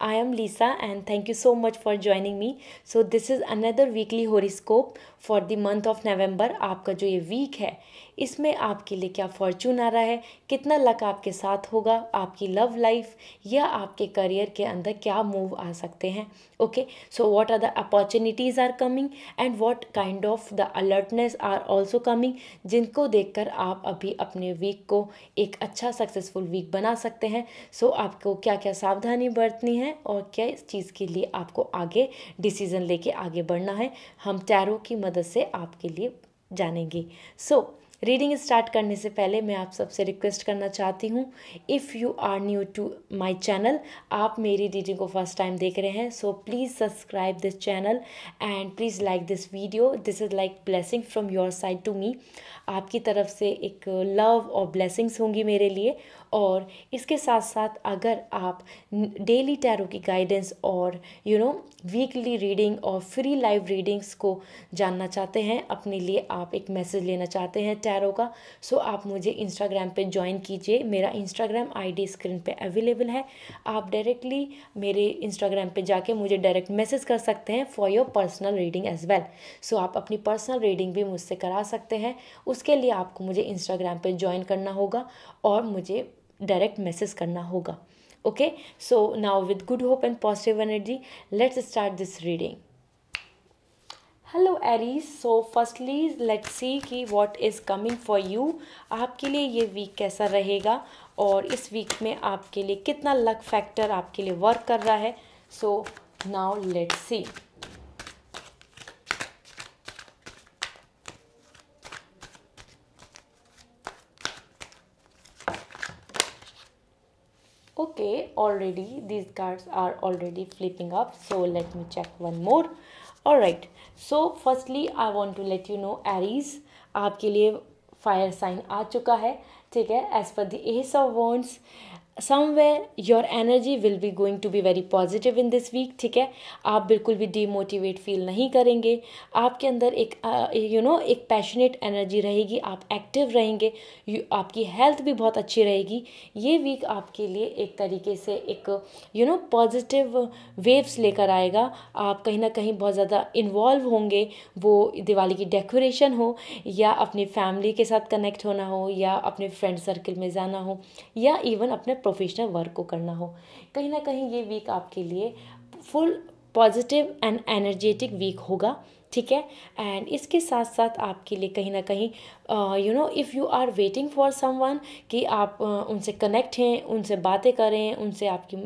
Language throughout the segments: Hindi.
I am Lisa and thank you so much for joining me. So this is another weekly horoscope for the month of November. आपका जो ये week है इसमें आपके लिए क्या fortune आ रहा है कितना luck आपके साथ होगा आपकी love life या आपके career के अंदर क्या move आ सकते हैं Okay, so what are the opportunities are coming and what kind of the alertness are also coming जिनको देखकर आप अभी अपने week को एक अच्छा successful week बना सकते हैं so, आपको क्या क्या सावधानी बरतनी है है और क्या इस चीज़ के लिए आपको आगे डिसीज़न लेके आगे बढ़ना है हम टैरो की मदद से आपके लिए जानेंगे सो so, रीडिंग स्टार्ट करने से पहले मैं आप सबसे रिक्वेस्ट करना चाहती हूँ if you are new to my channel आप मेरी रीडिंग को फर्स्ट टाइम देख रहे हैं so please subscribe this channel and please like this video this is like blessing from your side to me आपकी तरफ से एक लव और ब्लेसिंग्स होंगी मेरे लिए और इसके साथ साथ अगर आप डेली टैरो की गाइडेंस और यू नो वीकली रीडिंग और फ्री लाइव रीडिंग्स को जानना चाहते हैं अपने लिए आप एक मैसेज लेना चाहते हैं टैरो का सो आप मुझे इंस्टाग्राम पे ज्वाइन कीजिए मेरा इंस्टाग्राम आईडी स्क्रीन पे अवेलेबल है आप डायरेक्टली मेरे इंस्टाग्राम पे जाके मुझे डायरेक्ट मैसेज कर सकते हैं for your personal reading as well so आप अपनी पर्सनल रीडिंग भी मुझसे करा सकते हैं उसके लिए आपको मुझे इंस्टाग्राम पे ज्वाइन करना होगा और मुझे डायरेक्ट मैसेज करना होगा okay so now with good hope and positive energy let's start this reading hello Aries so firstly let's see कि what is coming for you आपके लिए ये वीक कैसा रहेगा और इस वीक में आपके लिए कितना लक फैक्टर आपके लिए वर्क कर रहा है so now let's see okay already these cards are already flipping up so let me check one more all right so firstly i want to let you know aries aapke liye fire sign aa chuka hai theek hai as per the ace of wands uh, somewhere your energy will be going to be very positive in this week ठीक है आप बिल्कुल भी डीमोटिवेट फील नहीं करेंगे आपके अंदर एक यू नो एक पैशनेट एनर्जी रहेगी आप एक्टिव रहेंगे आपकी हेल्थ भी बहुत अच्छी रहेगी ये वीक आपके लिए एक तरीके से एक यू नो पॉजिटिव वेव्स लेकर आएगा आप कहीं ना कहीं बहुत ज़्यादा इन्वॉल्व होंगे वो दिवाली की डेकोरेशन हो या अपनी फैमिली के साथ कनेक्ट होना हो या अपने फ्रेंड सर्कल में जाना हो या इवन अपने प्रोफेशनल वर्क को करना हो कहीं ना कहीं ये वीक आपके लिए full positive and energetic week होगा ठीक है एंड इसके साथ साथ आपके लिए कहीं ना कहीं you know if you are waiting for someone कि आप uh, उनसे कनेक्ट हैं उनसे बातें करें उनसे आपकी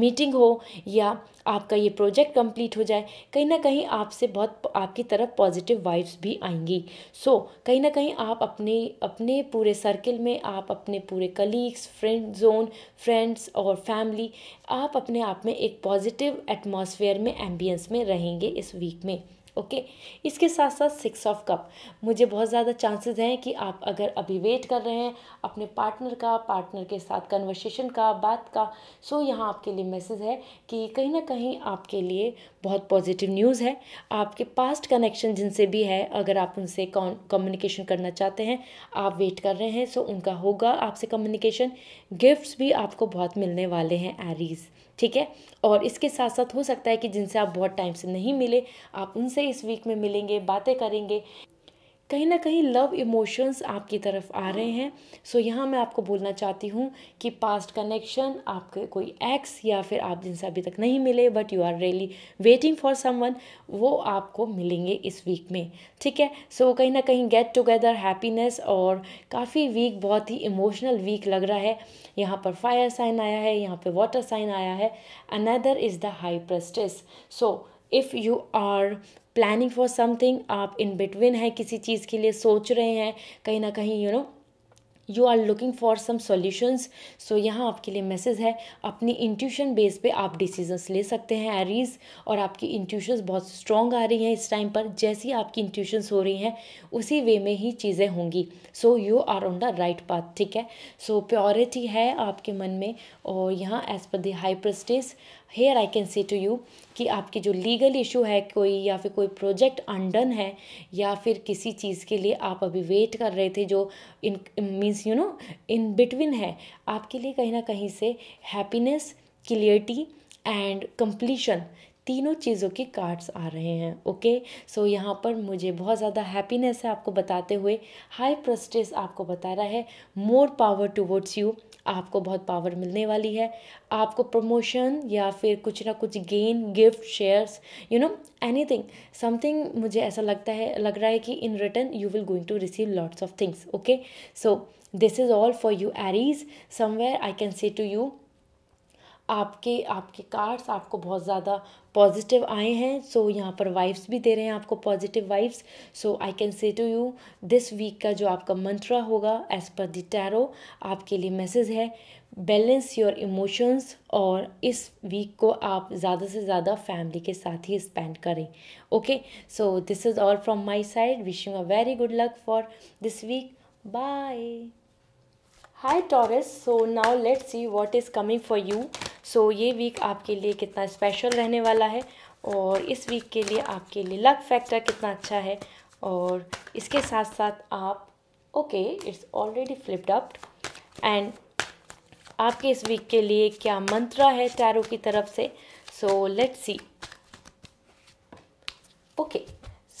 मीटिंग हो या आपका ये प्रोजेक्ट कंप्लीट हो जाए कहीं ना कहीं आपसे बहुत आपकी तरफ पॉजिटिव वाइब्स भी आएंगी सो so, कहीं ना कहीं आप अपने अपने पूरे सर्किल में आप अपने पूरे कलीग्स फ्रेंड जोन फ्रेंड्स और फैमिली आप अपने आप में एक पॉजिटिव एटमॉस्फेयर में एम्बियंस में रहेंगे इस वीक में ओके इसके साथ साथ सिक्स ऑफ कप मुझे बहुत ज़्यादा चांसेस हैं कि आप अगर अभी वेट कर रहे हैं अपने पार्टनर का पार्टनर के साथ कन्वर्सेशन का बात का सो यहाँ आपके लिए मैसेज है कि कहीं ना कहीं आपके लिए बहुत पॉजिटिव न्यूज़ है आपके पास्ट कनेक्शन जिनसे भी है अगर आप उनसे कम्युनिकेशन करना चाहते हैं आप वेट कर रहे हैं सो उनका होगा आपसे कम्युनिकेशन गिफ्ट्स भी आपको बहुत मिलने वाले हैं एरीज़ ठीक है और इसके साथ साथ हो सकता है कि जिनसे आप बहुत टाइम से नहीं मिले आप उनसे इस वीक में मिलेंगे बातें करेंगे कहीं ना कहीं लव इमोशंस आपकी तरफ आ रहे हैं सो so, यहाँ मैं आपको बोलना चाहती हूँ कि पास्ट कनेक्शन आपके कोई एक्स या फिर आप जिनसे अभी तक नहीं मिले but you are really waiting for someone वो आपको मिलेंगे इस वीक में ठीक है सो so, कहीं ना कहीं गेट टुगेदर हैप्पीनेस और काफ़ी वीक बहुत ही इमोशनल वीक लग रहा है यहाँ पर फायर साइन आया है यहाँ पर वाटर साइन आया है another is the high priestess so if you are planning for something आप इन बिटवीन हैं किसी चीज़ के लिए सोच रहे हैं कहीं ना कहीं you know you are looking for some solutions so यहाँ आपके लिए मैसेज है अपनी इंट्यूशन बेस पे आप डिसीजंस ले सकते हैं एरीज और आपकी इंट्यूशंस बहुत स्ट्रॉन्ग आ रही हैं इस टाइम पर जैसी आपकी इंट्यूशंस हो रही हैं उसी वे में ही चीज़ें होंगी so you are on the right path ठीक है सो so, प्योरिटी है आपके मन में और यहाँ as per the high priestess here I can say to you कि आपकी जो लीगल इशू है कोई या फिर कोई प्रोजेक्ट अनडन है या फिर किसी चीज़ के लिए आप अभी वेट कर रहे थे जो in means you know in between है आपके लिए कहीं ना कहीं से हैप्पीनेस क्लियरिटी एंड कंप्लीशन तीनों चीज़ों के कार्ड्स आ रहे हैं ओके सो so, यहाँ पर मुझे बहुत ज़्यादा हैप्पीनेस है आपको बताते हुए हाई प्रस्टेस आपको बता रहा है मोर पावर टूवर्ड्स यू आपको बहुत पावर मिलने वाली है आपको प्रमोशन या फिर कुछ ना कुछ gain gift shares you know anything something मुझे ऐसा लगता है लग रहा है कि in return you will going to receive lots of things okay so this is all for you Aries somewhere I can say to you आपके आपके कार्ड्स आपको बहुत ज़्यादा पॉजिटिव आए हैं सो so, यहाँ पर वाइफ्स भी दे रहे हैं आपको positive vibes so I can say to you this week का जो आपका मंत्रा होगा एज पर द टैरो आपके लिए मैसेज है बैलेंस योर इमोशंस और इस वीक को आप ज़्यादा से ज़्यादा फैमिली के साथ ही स्पेंड करें okay so this is all from my side wishing a very good luck for this week bye hi Taurus so now let see what is coming for you so ये वीक आपके लिए कितना स्पेशल रहने वाला है और इस वीक के लिए आपके लिए लक फैक्टर कितना अच्छा है और इसके साथ साथ आप okay it's already flipped up and आपके इस वीक के लिए क्या मंत्रा है टैरो की तरफ से so let see okay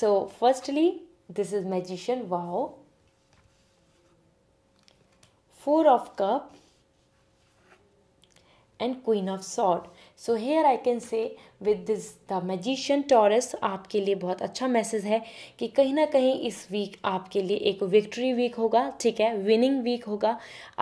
so firstly this is magician wow four of cup and queen of sword so here i can say with this the magician Taurus आपके लिए बहुत अच्छा मैसेज है कि कहीं ना कहीं इस वीक आपके लिए एक विक्ट्री वीक होगा ठीक है विनिंग वीक होगा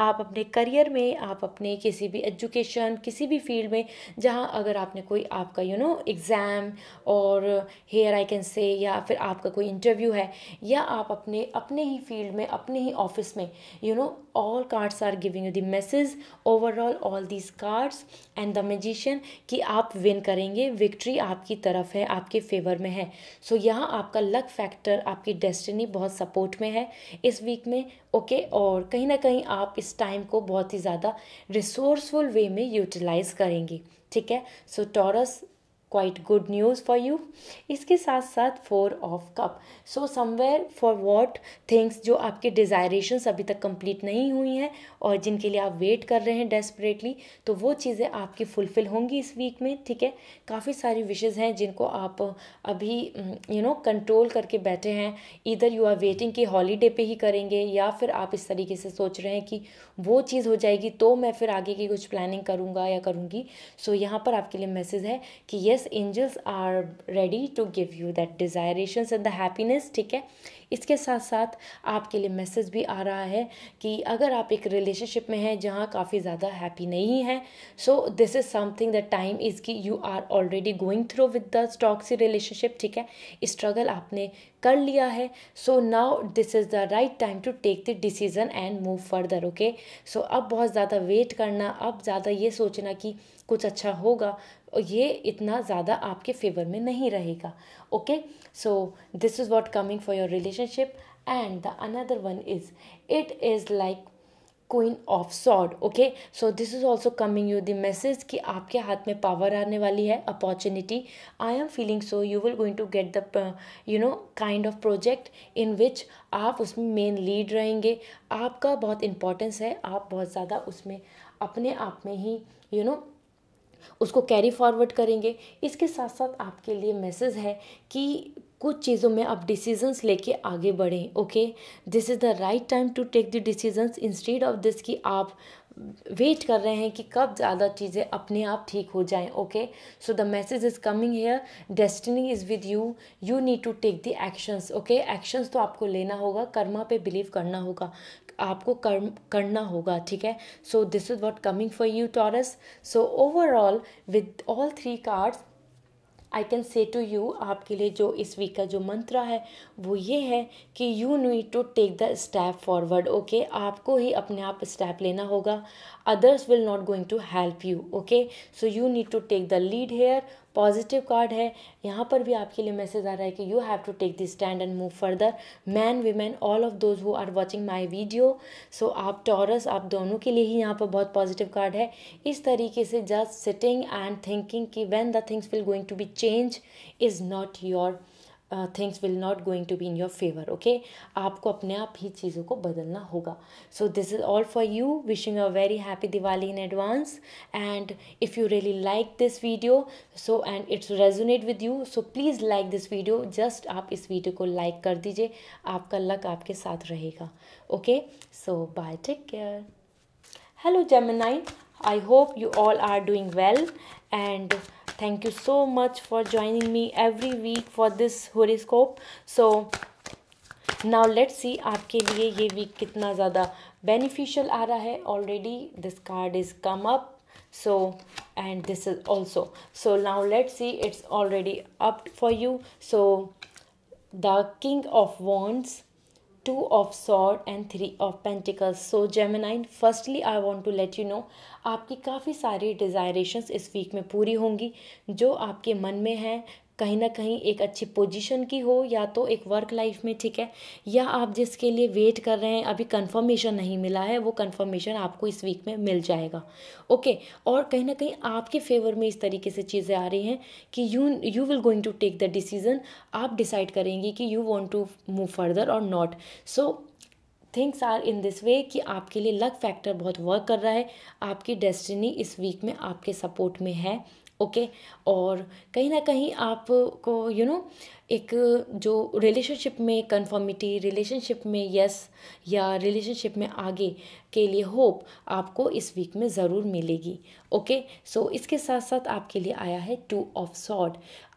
आप अपने करियर में आप अपने किसी भी एजुकेशन किसी भी फील्ड में जहाँ अगर आपने कोई आपका यू नो एग्ज़ाम और हेयर आई कैन से या फिर आपका कोई इंटरव्यू है या आप अपने अपने ही फील्ड में अपने ही ऑफिस में you know all cards are giving you the message overall all these cards and the magician कि आप विन करेंगे विक्ट्री आपकी तरफ है आपके फेवर में है सो so, यहाँ आपका लक फैक्टर आपकी डेस्टिनी बहुत सपोर्ट में है इस वीक में ओके okay, और कहीं ना कहीं आप इस टाइम को बहुत ही ज़्यादा रिसोर्सफुल वे में यूटिलाइज करेंगे ठीक है so so, Taurus quite good news for you इसके साथ साथ four of cup so somewhere for what things जो आपके डिज़ायरेशंस अभी तक कंप्लीट नहीं हुई हैं और जिनके लिए आप वेट कर रहे हैं डेस्परेटली तो वो चीज़ें आपकी फुलफ़िल होंगी इस वीक में ठीक है काफ़ी सारी विशेज़ हैं जिनको आप अभी यू नो कंट्रोल करके बैठे हैं इधर यू आर वेटिंग कि हॉलीडे पर ही करेंगे या फिर आप इस तरीके से सोच रहे हैं कि वो चीज़ हो जाएगी तो मैं फिर आगे की कुछ प्लानिंग करूँगा या करूँगी सो so, यहाँ पर आपके लिए मैसेज है कि ये yes angels are ready to give you that desiration and the happiness ठीक है इसके साथ साथ आपके लिए मैसेज भी आ रहा है कि अगर आप एक रिलेशनशिप में हैं जहाँ काफ़ी ज़्यादा हैप्पी नहीं है so this is something the time is कि you are already going through with the toxic relationship ठीक है स्ट्रगल आपने कर लिया है so now this is the right time to take the decision and move further okay so अब बहुत ज़्यादा वेट करना अब ज़्यादा ये सोचना कि कुछ अच्छा होगा और ये इतना ज़्यादा आपके फेवर में नहीं रहेगा okay so this is what coming for your relationship and the another one is it is like queen of sword okay so this is also coming you the message कि आपके हाथ में पावर आने वाली है opportunity I am feeling so you will going to get the you know kind of project in which आप उसमें मेन लीड रहेंगे आपका बहुत इंपॉर्टेंस है आप बहुत ज़्यादा उसमें अपने आप में ही यू you नो know, उसको कैरी फॉरवर्ड करेंगे इसके साथ साथ आपके लिए मैसेज है कि कुछ चीज़ों में आप डिसीजंस लेके आगे बढ़ें okay this is the right time to take the decisions instead of this कि आप वेट कर रहे हैं कि कब ज़्यादा चीज़ें अपने आप ठीक हो जाएं okay so the message is coming here destiny is with you you need to take the actions okay actions तो आपको लेना होगा कर्मा पे बिलीव करना होगा आपको कर्म करना होगा ठीक है so this is what coming for you Taurus so overall with all three cards I can say to you आपके लिए जो इस वीक का जो मंत्र है वो ये है कि you need to take the step forward okay आपको ही अपने आप स्टेप लेना होगा others will not going to help you okay so you need to take the lead here positive card है यहाँ पर भी आपके लिए मैसेज आ रहा है कि you have to take this stand and move further man women all of those who are watching my video so आप टॉरस आप दोनों के लिए ही यहाँ पर बहुत पॉजिटिव कार्ड है इस तरीके से जस्ट सिटिंग एंड थिंकिंग कि when the things will going to be change is not your things will not going to be in your favour okay आपको अपने आप ही चीज़ों को बदलना होगा so this is all for you wishing a very happy Diwali in advance and if you really like this video so and it's resonate with you so please like this video just आप इस वीडियो को लाइक कर दीजिए आपका लक आपके साथ रहेगा okay so bye take care hello gemini i hope you all are doing well and thank you so much for joining me every week for this horoscope so now let's see आपके लिए ये वीक कितना ज़्यादा बेनिफिशियल आ रहा है already this card is come up so and this is also so now let's see it's already up for you so the king of wands two of sword and three of pentacles so Geminian firstly I want to let you know आपकी काफ़ी सारी डिज़ायरेशंस इस वीक में पूरी होंगी जो आपके मन में हैं कहीं ना कहीं एक अच्छी पोजीशन की हो या तो एक वर्क लाइफ में ठीक है या आप जिसके लिए वेट कर रहे हैं अभी कंफर्मेशन नहीं मिला है वो कंफर्मेशन आपको इस वीक में मिल जाएगा ओके और कहीं ना कहीं आपके फेवर में इस तरीके से चीज़ें आ रही हैं कि you you will going to take the decision आप डिसाइड करेंगे कि you want to move further और not so things are in this way कि आपके लिए लक फैक्टर बहुत वर्क कर रहा है आपकी डेस्टिनी इस वीक में आपके सपोर्ट में है ओके और कहीं ना कहीं आपको यू you नो know, एक जो रिलेशनशिप में कन्फर्मिटी रिलेशनशिप में यस या रिलेशनशिप में आगे के लिए होप आपको इस वीक में ज़रूर मिलेगी ओके सो इसके साथ साथ आपके लिए आया है टू ऑफ सॉड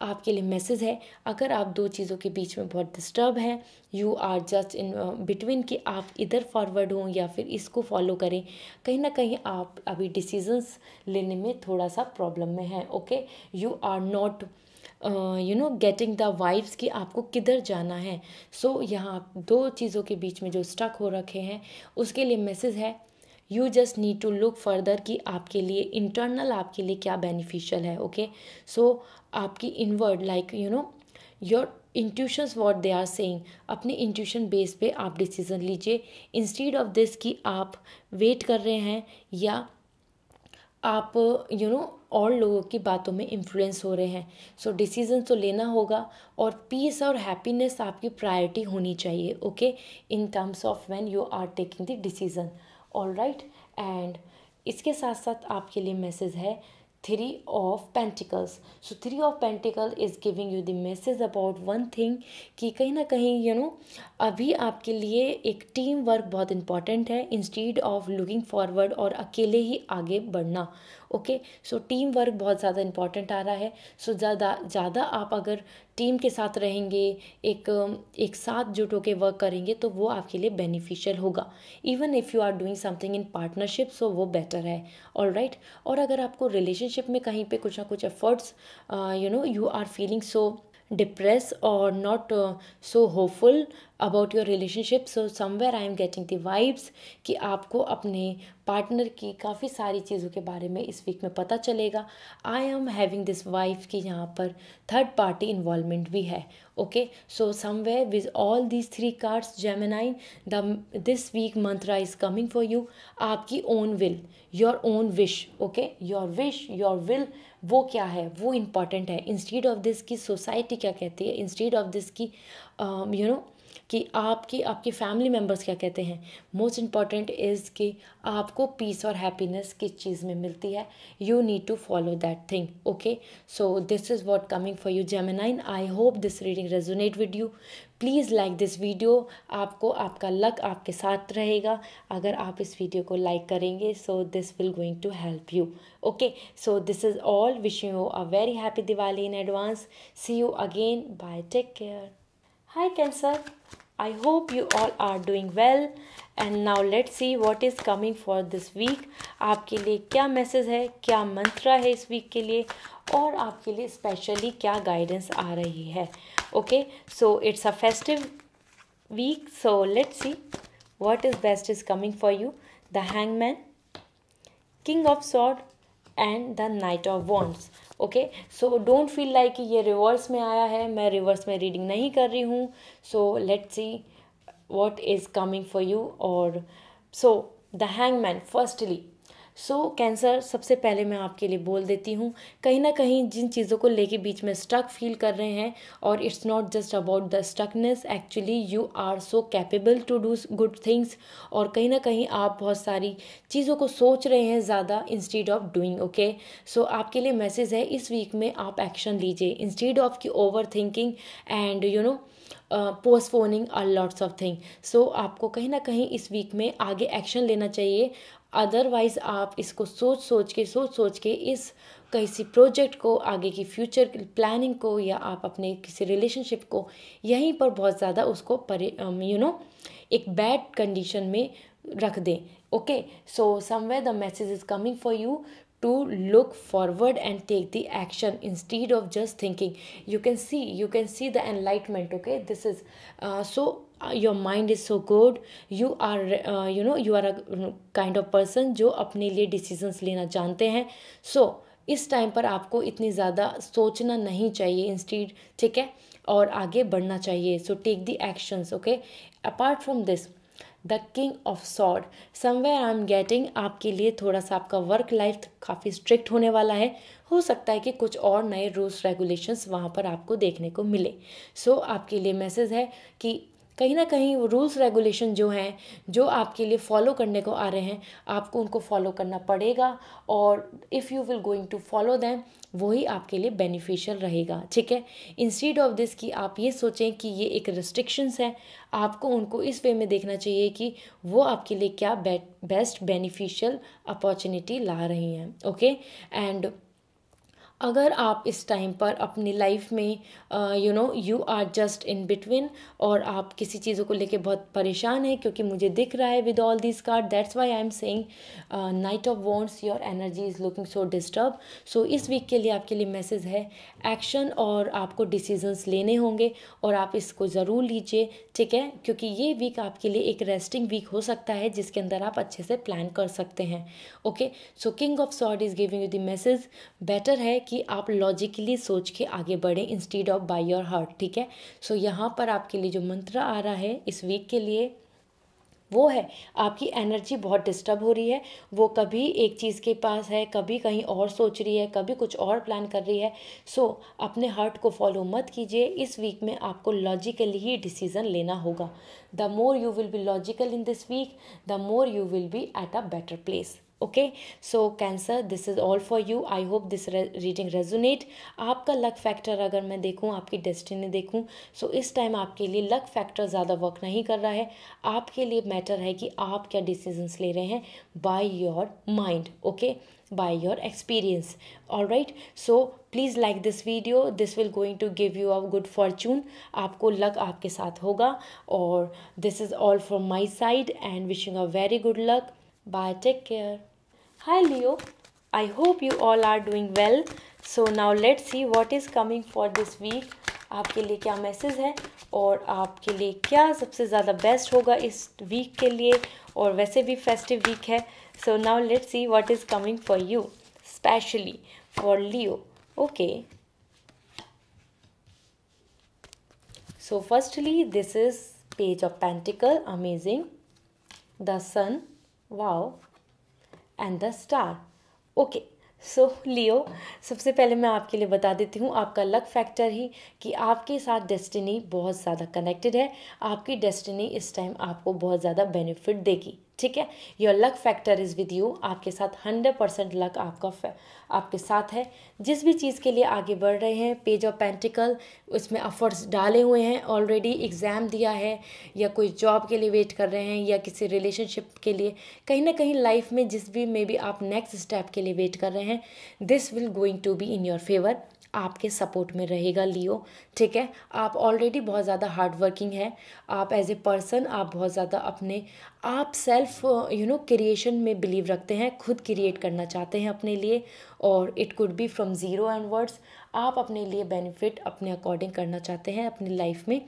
आपके लिए मैसेज है अगर आप दो चीज़ों के बीच में बहुत डिस्टर्ब हैं you are just in between कि आप इधर फॉरवर्ड हों या फिर इसको फॉलो करें कहीं ना कहीं आप अभी डिसीजंस लेने में थोड़ा सा प्रॉब्लम में हैं okay you are not you know getting the vibes कि आपको किधर जाना है सो so, यहाँ दो चीज़ों के बीच में जो स्टक हो रखे हैं उसके लिए मैसेज है you just need to look further कि आपके लिए इंटरनल आपके लिए क्या बेनिफिशियल है ओके okay? सो so, आपकी inward like you know your intuitions what they are saying अपने इंट्यूशन बेस पे आप डिसीज़न लीजिए इंस्टीड ऑफ दिस कि आप वेट कर रहे हैं या आप यू you नो know, और लोगों की बातों में इन्फ्लुएंस हो रहे हैं सो so, डिसीजन तो लेना होगा और पीस और हैप्पीनेस आपकी प्रायोरिटी होनी चाहिए okay in terms of when you are taking the decision all right and इसके साथ साथ आपके लिए मैसेज है three of pentacles so three of pentacle is giving you the message about one thing कि कहीं ना कहीं यू नो अभी आपके लिए एक टीम वर्क बहुत इंपॉर्टेंट है इंस्टीड ऑफ लुकिंग फॉरवर्ड और अकेले ही आगे बढ़ना ओके सो टीम वर्क बहुत ज़्यादा इंपॉर्टेंट आ रहा है सो so, ज़्यादा ज़्यादा आप अगर टीम के साथ रहेंगे एक एक साथ जुट होकर वर्क करेंगे तो वो आपके लिए बेनिफिशियल होगा even if you are doing something in partnership so वो बेटर है ऑल राइट right? और अगर आपको रिलेशनशिप में कहीं पे कुछ ना कुछ efforts you know you are feeling so depress और not so hopeful about your relationship so somewhere I am getting the the कि आपको अपने पार्टनर की काफ़ी सारी चीज़ों के बारे में इस वीक में पता चलेगा I am having this vibe की यहाँ पर थर्ड पार्टी इन्वॉल्वमेंट भी है okay so somewhere with all these three cards Geminian the this week mantra is coming for you आपकी own will your own wish okay your wish your will वो क्या है वो इम्पॉर्टेंट है इंस्टीड ऑफ दिस की सोसाइटी क्या कहती है इंस्टीड ऑफ दिस की यू नो कि आपकी आपकी फैमिली मेम्बर्स क्या कहते हैं मोस्ट इम्पॉर्टेंट इज़ कि आपको पीस और हैप्पीनेस किस चीज़ में मिलती है you need to follow that thing okay so this is what coming for you Geminian I hope this reading resonate with you please like this video आपको आपका लक आपके साथ रहेगा अगर आप इस वीडियो को लाइक करेंगे so this will going to help you okay so this is all wish you a very happy Diwali in advance see you again bye take care Hi Cancer, I hope you all are doing well and now let's see what is coming for this week आपके लिए क्या मैसेज है क्या मंत्रा है इस वीक के लिए और आपके लिए स्पेशली क्या गाइडेंस आ रही है okay so it's a festive week so let's see what is best is coming for you the hangman king of sword and the knight of wands okay so don't feel like कि ये रिवर्स में आया है मैं रिवर्स में रीडिंग नहीं कर रही हूँ so let see what is coming for you और so the hangman firstly so so, Cancer सबसे पहले मैं आपके लिए बोल देती हूँ कहीं ना कहीं जिन चीज़ों को लेके बीच में स्टक फील कर रहे हैं और it's not just about the stuckness actually you are so capable to do good things और कहीं ना कहीं आप बहुत सारी चीज़ों को सोच रहे हैं ज़्यादा instead of doing okay so आपके लिए मैसेज है इस वीक में आप एक्शन लीजिए इंस्टीड ऑफ की overthinking and you know postponing are lots of thing so आपको कहीं ना कहीं इस वीक में आगे एक्शन लेना चाहिए अदरवाइज़ आप इसको सोच सोच के सोच सोच के इस किसी प्रोजेक्ट को आगे की फ्यूचर प्लानिंग को या आप अपने किसी रिलेशनशिप को यहीं पर बहुत ज़्यादा उसको परे यू um, नो एक बैड कंडीशन में रख दें okay so somewhere the message is coming for you to look forward and take the action instead of just thinking you can see you can see the enlightenment okay this is uh, so your mind is so good you are you know you are a kind of person जो अपने लिए डिसीजंस लेना जानते हैं सो so, इस टाइम पर आपको इतनी ज़्यादा सोचना नहीं चाहिए इंस्टीड ठीक है और आगे बढ़ना चाहिए so take the actions okay apart from this the king of sword somewhere I am getting आपके लिए थोड़ा सा आपका वर्क लाइफ काफ़ी स्ट्रिक्ट होने वाला है हो सकता है कि कुछ और नए रूल्स रेगुलेशंस वहाँ पर आपको देखने को मिले सो so, आपके लिए मैसेज है कि कहीं ना कहीं वो रूल्स रेगुलेशन जो हैं जो आपके लिए फॉलो करने को आ रहे हैं आपको उनको फॉलो करना पड़ेगा और if you will going to follow them वही आपके लिए बेनिफिशियल रहेगा ठीक है इंस्टीड ऑफ दिस कि आप ये सोचें कि ये एक रिस्ट्रिक्शंस है आपको उनको इस वे में देखना चाहिए कि वो आपके लिए क्या बेस्ट बेनिफिशियल अपॉर्चुनिटी ला रही हैं ओके एंड अगर आप इस टाइम पर अपनी लाइफ में you know you are just in between और आप किसी चीज़ों को लेके बहुत परेशान हैं क्योंकि मुझे दिख रहा है with all this card that's why I am saying knight of wands your energy is looking so disturb so इस वीक के लिए आपके लिए मैसेज है एक्शन और आपको डिसीजंस लेने होंगे और आप इसको ज़रूर लीजिए ठीक है क्योंकि ये वीक आपके लिए एक रेस्टिंग वीक हो सकता है जिसके अंदर आप अच्छे से प्लान कर सकते हैं okay so king of sword is giving you the message better है कि आप लॉजिकली सोच के आगे बढ़ें instead of by your heart ठीक है सो so, यहाँ पर आपके लिए जो मंत्र आ रहा है इस वीक के लिए वो है आपकी एनर्जी बहुत डिस्टर्ब हो रही है वो कभी एक चीज़ के पास है कभी कहीं और सोच रही है कभी कुछ और प्लान कर रही है सो so, अपने हार्ट को फॉलो मत कीजिए इस वीक में आपको लॉजिकली ही डिसीज़न लेना होगा the more you will be logical in this week the more you will be at a better place okay so Cancer this is all for you I hope this reading resonate आपका लक फैक्टर अगर मैं देखूँ आपकी डेस्टिनी देखूँ सो so इस टाइम आपके लिए लक फैक्टर ज़्यादा वर्क नहीं कर रहा है आपके लिए मैटर है कि आप क्या डिसीजंस ले रहे हैं by your mind okay by your experience all right so please like this video this will going to give you a good fortune आपको लक आपके साथ होगा और this is all for my side and wishing a very good luck bye take care hi leo i hope you all are doing well so now let's see what is coming for this week आपके लिए क्या मैसेज है और आपके लिए क्या सबसे ज़्यादा बेस्ट होगा इस वीक के लिए और वैसे भी फेस्टिव वीक है so now let see what is coming for you specially for Leo okay so firstly this is page of pentacle amazing the sun wow and the star okay so Leo सबसे पहले मैं आपके लिए बता देती हूँ आपका लक फैक्टर ही कि आपके साथ डेस्टिनी बहुत ज़्यादा कनेक्टेड है आपकी डेस्टिनी इस टाइम आपको बहुत ज़्यादा बेनिफिट देगी ठीक है your luck factor is with you आपके साथ हंड्रेड परसेंट लक आपका आपके साथ है जिस भी चीज़ के लिए आगे बढ़ रहे हैं पेज ऑफ पेंटिकल उसमें अफर्ट्स डाले हुए हैं ऑलरेडी एग्ज़ाम दिया है या कोई जॉब के लिए वेट कर रहे हैं या किसी रिलेशनशिप के लिए कहीं ना कहीं लाइफ में जिस भी मे बी आप नेक्स्ट स्टेप के लिए वेट कर रहे हैं this will going to be in your favour आपके सपोर्ट में रहेगा लियो ठीक है आप ऑलरेडी बहुत ज़्यादा हार्ड वर्किंग है आप एज ए पर्सन आप बहुत ज़्यादा अपने आप सेल्फ यू नो क्रिएशन में बिलीव रखते हैं खुद क्रिएट करना चाहते हैं अपने लिए और it could be from zero and words आप अपने लिए बेनिफिट अपने अकॉर्डिंग करना चाहते हैं अपनी लाइफ में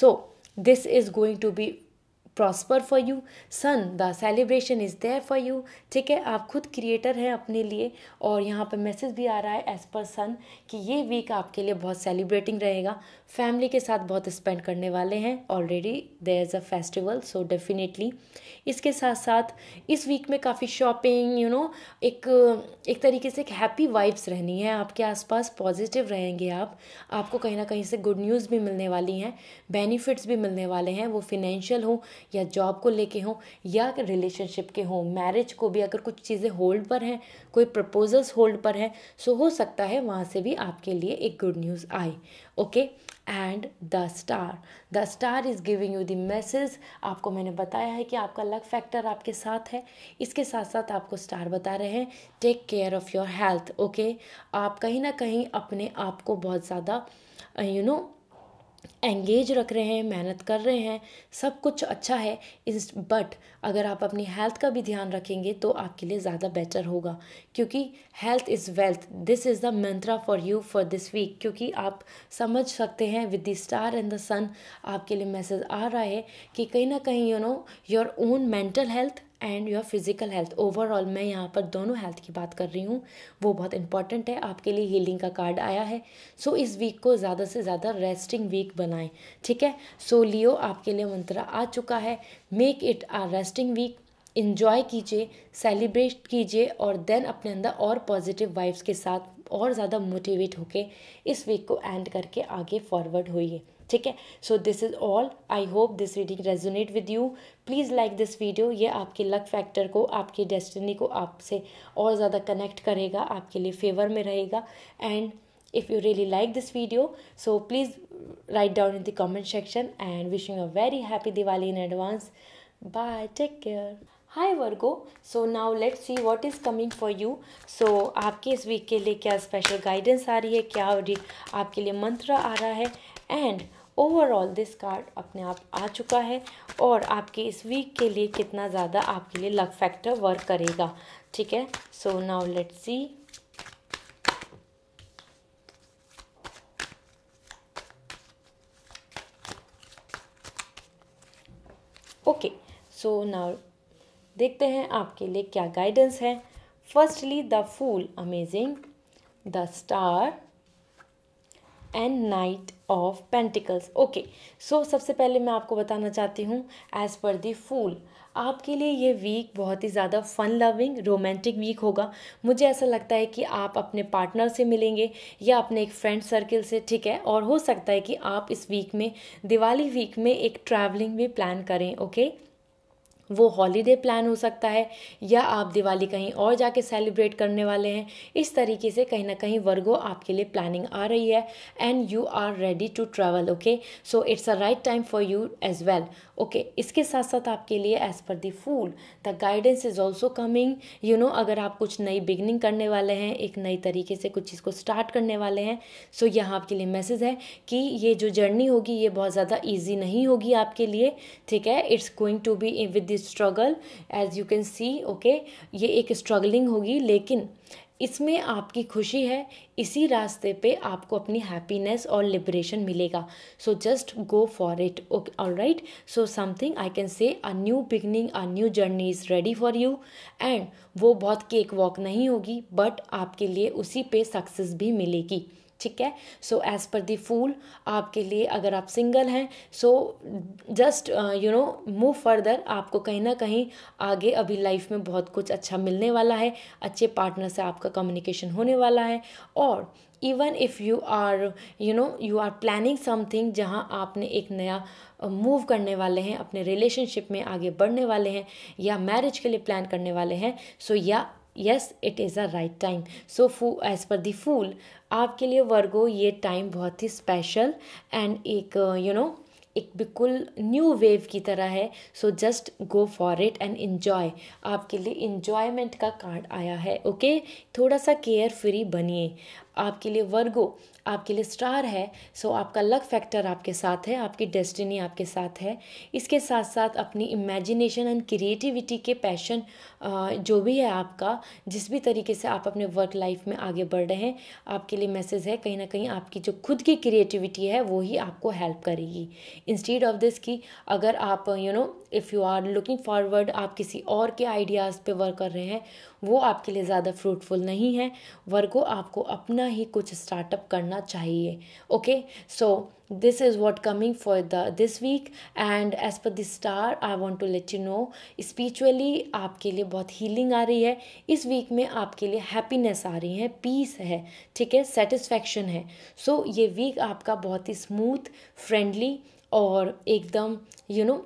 so this is going to be prosper for you sun the celebration is there for you ठीक है आप खुद क्रिएटर हैं अपने लिए और यहाँ पर मैसेज भी आ रहा है एज़ पर सन कि ये वीक आपके लिए बहुत सेलिब्रेटिंग रहेगा फैमिली के साथ बहुत स्पेंड करने वाले हैं already there is a festival so definitely इसके साथ साथ इस वीक में काफ़ी शॉपिंग यू नो एक एक तरीके से एक हैप्पी वाइब्स रहनी है आपके आसपास पॉजिटिव रहेंगे आप आपको कहीं ना कहीं से गुड न्यूज़ भी मिलने वाली हैं बेनिफिट्स भी मिलने वाले हैं वो फिनेंशियल हो या जॉब को लेके हों या रिलेशनशिप के हों मैरिज को भी अगर कुछ चीज़ें होल्ड पर हैं कोई प्रपोजल्स होल्ड पर हैं सो हो सकता है वहाँ से भी आपके लिए एक गुड न्यूज़ आए okay and the star the star is giving you the message आपको मैंने बताया है कि आपका लक फैक्टर आपके साथ है इसके साथ साथ आपको स्टार बता रहे हैं take care of your health okay आप कहीं ना कहीं अपने आप को बहुत ज़्यादा यू नो एंगेज रख रहे हैं मेहनत कर रहे हैं सब कुछ अच्छा है इस बट अगर आप अपनी हेल्थ का भी ध्यान रखेंगे तो आपके लिए ज़्यादा बेटर होगा क्योंकि health is wealth this is the mantra for you for this week क्योंकि आप समझ सकते हैं with the star and the sun आपके लिए मैसेज आ रहा है कि कहीं ना कहीं you know your own mental health and your physical health overall मैं यहाँ पर दोनों हेल्थ की बात कर रही हूँ वो बहुत इंपॉर्टेंट है आपके लिए हीलिंग का कार्ड आया है सो so, इस वीक को ज़्यादा से ज़्यादा रेस्टिंग वीक बनाएं ठीक है सो so, लियो आपके लिए मंत्र आ चुका है make it a resting week enjoy कीजिए सेलिब्रेट कीजिए और देन अपने अंदर और पॉजिटिव वाइब्स के साथ और ज़्यादा मोटिवेट होके इस वीक को एंड करके आगे फॉरवर्ड होइए ठीक है so this is all I hope this reading resonate with you please like this video ये आपके लक फैक्टर को आपकी डेस्टिनी को आपसे और ज़्यादा कनेक्ट करेगा आपके लिए फेवर में रहेगा and if you really like this video so please write down in the comment section and wishing a very happy Diwali in advance bye take care hi virgo so now let's see what is coming for you so आपके इस वीक के लिए क्या स्पेशल गाइडेंस आ रही है क्या आपके लिए मंत्र आ रहा है एंड ओवरऑल दिस कार्ड अपने आप आ चुका है और आपके इस वीक के लिए कितना ज़्यादा आपके लिए लक फैक्टर वर्क करेगा ठीक है so now let see okay so now देखते हैं आपके लिए क्या गाइडेंस है firstly the fool amazing the star and knight of pentacles okay so सबसे पहले मैं आपको बताना चाहती हूँ एज़ पर दी फूल आपके लिए ये वीक बहुत ही ज़्यादा फन लविंग रोमांटिक वीक होगा मुझे ऐसा लगता है कि आप अपने पार्टनर से मिलेंगे या अपने एक फ्रेंड सर्कल से ठीक है और हो सकता है कि आप इस वीक में दिवाली वीक में एक ट्रैवलिंग भी प्लान करें ओके okay? वो हॉलीडे प्लान हो सकता है या आप दिवाली कहीं और जाके सेलिब्रेट करने वाले हैं इस तरीके से कहीं ना कहीं वर्गो आपके लिए प्लानिंग आ रही है and you are ready to travel okay so it's a right time for you as well okay इसके साथ साथ आपके लिए as per the fool the guidance is also coming you know अगर आप कुछ नई बिगनिंग करने वाले हैं एक नई तरीके से कुछ चीज़ को स्टार्ट करने वाले हैं सो so यहाँ आपके लिए मैसेज है कि ये जो जर्नी होगी ये बहुत ज़्यादा ईजी नहीं होगी आपके लिए ठीक है it's going to be with the struggle as you can see okay ये एक स्ट्रगलिंग होगी लेकिन इसमें आपकी खुशी है इसी रास्ते पे आपको अपनी हैप्पीनेस और लिबरेशन मिलेगा so just go for it okay all right so something I can say a new beginning a new journey is ready for you and वो बहुत केक वॉक नहीं होगी बट आपके लिए उसी पे सक्सेस भी मिलेगी ठीक है सो एज़ पर दी फूल आपके लिए अगर आप सिंगल हैं so just you know move further आपको कहीं ना कहीं आगे अभी लाइफ में बहुत कुछ अच्छा मिलने वाला है अच्छे पार्टनर से आपका कम्युनिकेशन होने वाला है और even if you are you know you are planning something जहाँ आपने एक नया मूव uh, करने वाले हैं अपने रिलेशनशिप में आगे बढ़ने वाले हैं या मैरिज के लिए प्लान करने वाले हैं सो so, या yes it is a right time so फू एज़ पर द फूल आपके लिए वर्गो ये टाइम बहुत ही स्पेशल एंड एक यू uh, नो know, एक बिल्कुल न्यू वेव की तरह है so just go for it and enjoy आपके लिए इन्जॉयमेंट का कार्ड आया है ओके okay? थोड़ा सा केयर फ्री बनिए आपके लिए वर्गो आपके लिए स्टार है सो आपका लक फैक्टर आपके साथ है आपकी डेस्टिनी आपके साथ है इसके साथ साथ अपनी इमेजिनेशन एंड क्रिएटिविटी के पैशन जो भी है आपका जिस भी तरीके से आप अपने वर्क लाइफ में आगे बढ़ रहे हैं आपके लिए मैसेज है कहीं ना कहीं आपकी जो खुद की क्रिएटिविटी है वो ही आपको हेल्प करेगी इंस्टीड ऑफ दिस कि अगर आप you you know know, if you are looking forward आप किसी और के आइडियाज़ पे वर्क कर रहे हैं वो आपके लिए ज़्यादा फ्रूटफुल नहीं है वर्को आपको अपना ही कुछ स्टार्टअप करना चाहिए okay so this is what coming for the this week and as per this star I want to let you know spiritually आपके लिए बहुत हीलिंग आ रही है इस वीक में आपके लिए हैप्पीनेस आ रही है पीस है ठीक है सेटिस्फैक्शन है सो so, ये वीक आपका बहुत ही स्मूथ फ्रेंडली और एकदम यू नो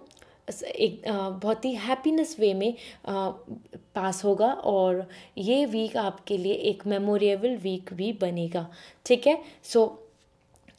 एक बहुत ही हैप्पीनेस वे में पास होगा और ये वीक आपके लिए एक मेमोरेबल वीक भी बनेगा ठीक है सो so,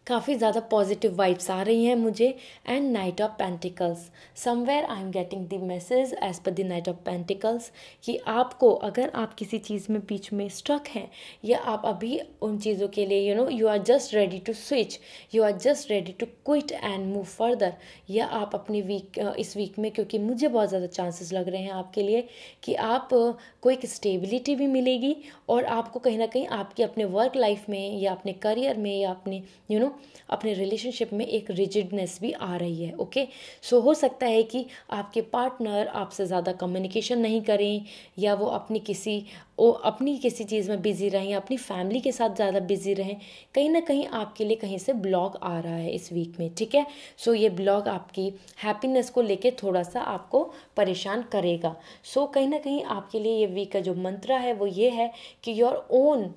काफ़ी ज़्यादा पॉजिटिव वाइब्स आ रही हैं मुझे and knight of pentacles somewhere I am getting the message as per the knight of pentacles कि आपको अगर आप किसी चीज़ में बीच में स्ट्रक हैं या आप अभी उन चीज़ों के लिए you know you are just ready to switch you are just ready to quit and move further या आप अपने वीक इस वीक में क्योंकि मुझे बहुत ज़्यादा चांसेस लग रहे हैं आपके लिए कि आप को एक स्टेबिलिटी भी मिलेगी और आपको कहीं ना कहीं आपके अपने वर्क लाइफ में या अपने करियर में या अपने यू नो अपने रिलेशनशिप में एक रिजिडनेस भी आ रही है ओके सो so, हो सकता है कि आपके पार्टनर आपसे ज़्यादा कम्युनिकेशन नहीं करें या वो अपनी किसी वो अपनी किसी चीज़ में बिज़ी रहें या अपनी फैमिली के साथ ज़्यादा बिज़ी रहें कहीं ना कहीं आपके लिए कहीं से ब्लॉग आ रहा है इस वीक में ठीक है सो so, ये ब्लॉग आपकी हैप्पीनेस को लेके थोड़ा सा आपको परेशान करेगा सो so, कहीं ना कहीं आपके लिए ये वीक का जो मंत्र है वो ये है कि your own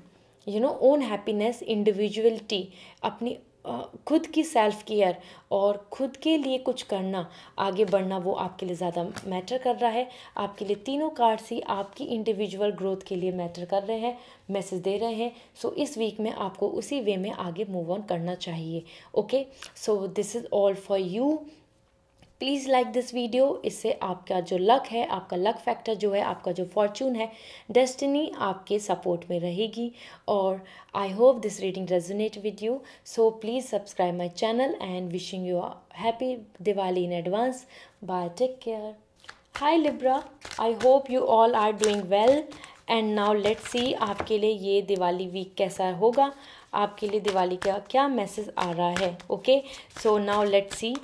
you know own happiness individuality अपनी खुद की सेल्फ़ केयर और खुद के लिए कुछ करना आगे बढ़ना वो आपके लिए ज़्यादा मैटर कर रहा है आपके लिए तीनों कार्ड्स ही आपकी इंडिविजुअल ग्रोथ के लिए मैटर कर रहे हैं मैसेज दे रहे हैं सो so, इस वीक में आपको उसी वे में आगे मूव ऑन करना चाहिए okay so this is all for you please like this video इससे आपका जो लक है आपका लक फैक्टर जो है आपका जो फॉर्चून है डेस्टिनी आपके सपोर्ट में रहेगी और I hope this reading resonate with you so please subscribe my channel and wishing you happy Diwali in advance bye take care hi Libra I hope you all are doing well and now let see आपके लिए ये दिवाली वीक कैसा होगा आपके लिए दिवाली का क्या मैसेज आ रहा है okay so now let see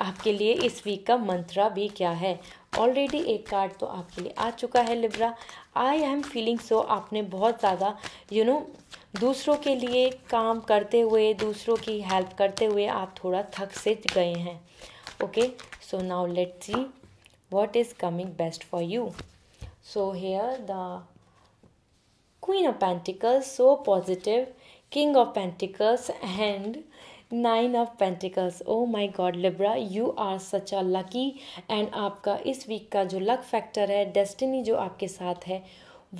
आपके लिए इस वीक का मंत्रा भी क्या है ऑलरेडी एक कार्ड तो आपके लिए आ चुका है Libra I am feeling so आपने बहुत ज़्यादा यू नो दूसरों के लिए काम करते हुए दूसरों की हेल्प करते हुए आप थोड़ा थक से गए हैं okay so now let see what is coming best for you so here the queen of pentacles so positive king of pentacles and nine of pentacles oh my god Libra you are such a lucky and आपका इस वीक का जो लक फैक्टर है डेस्टिनी जो आपके साथ है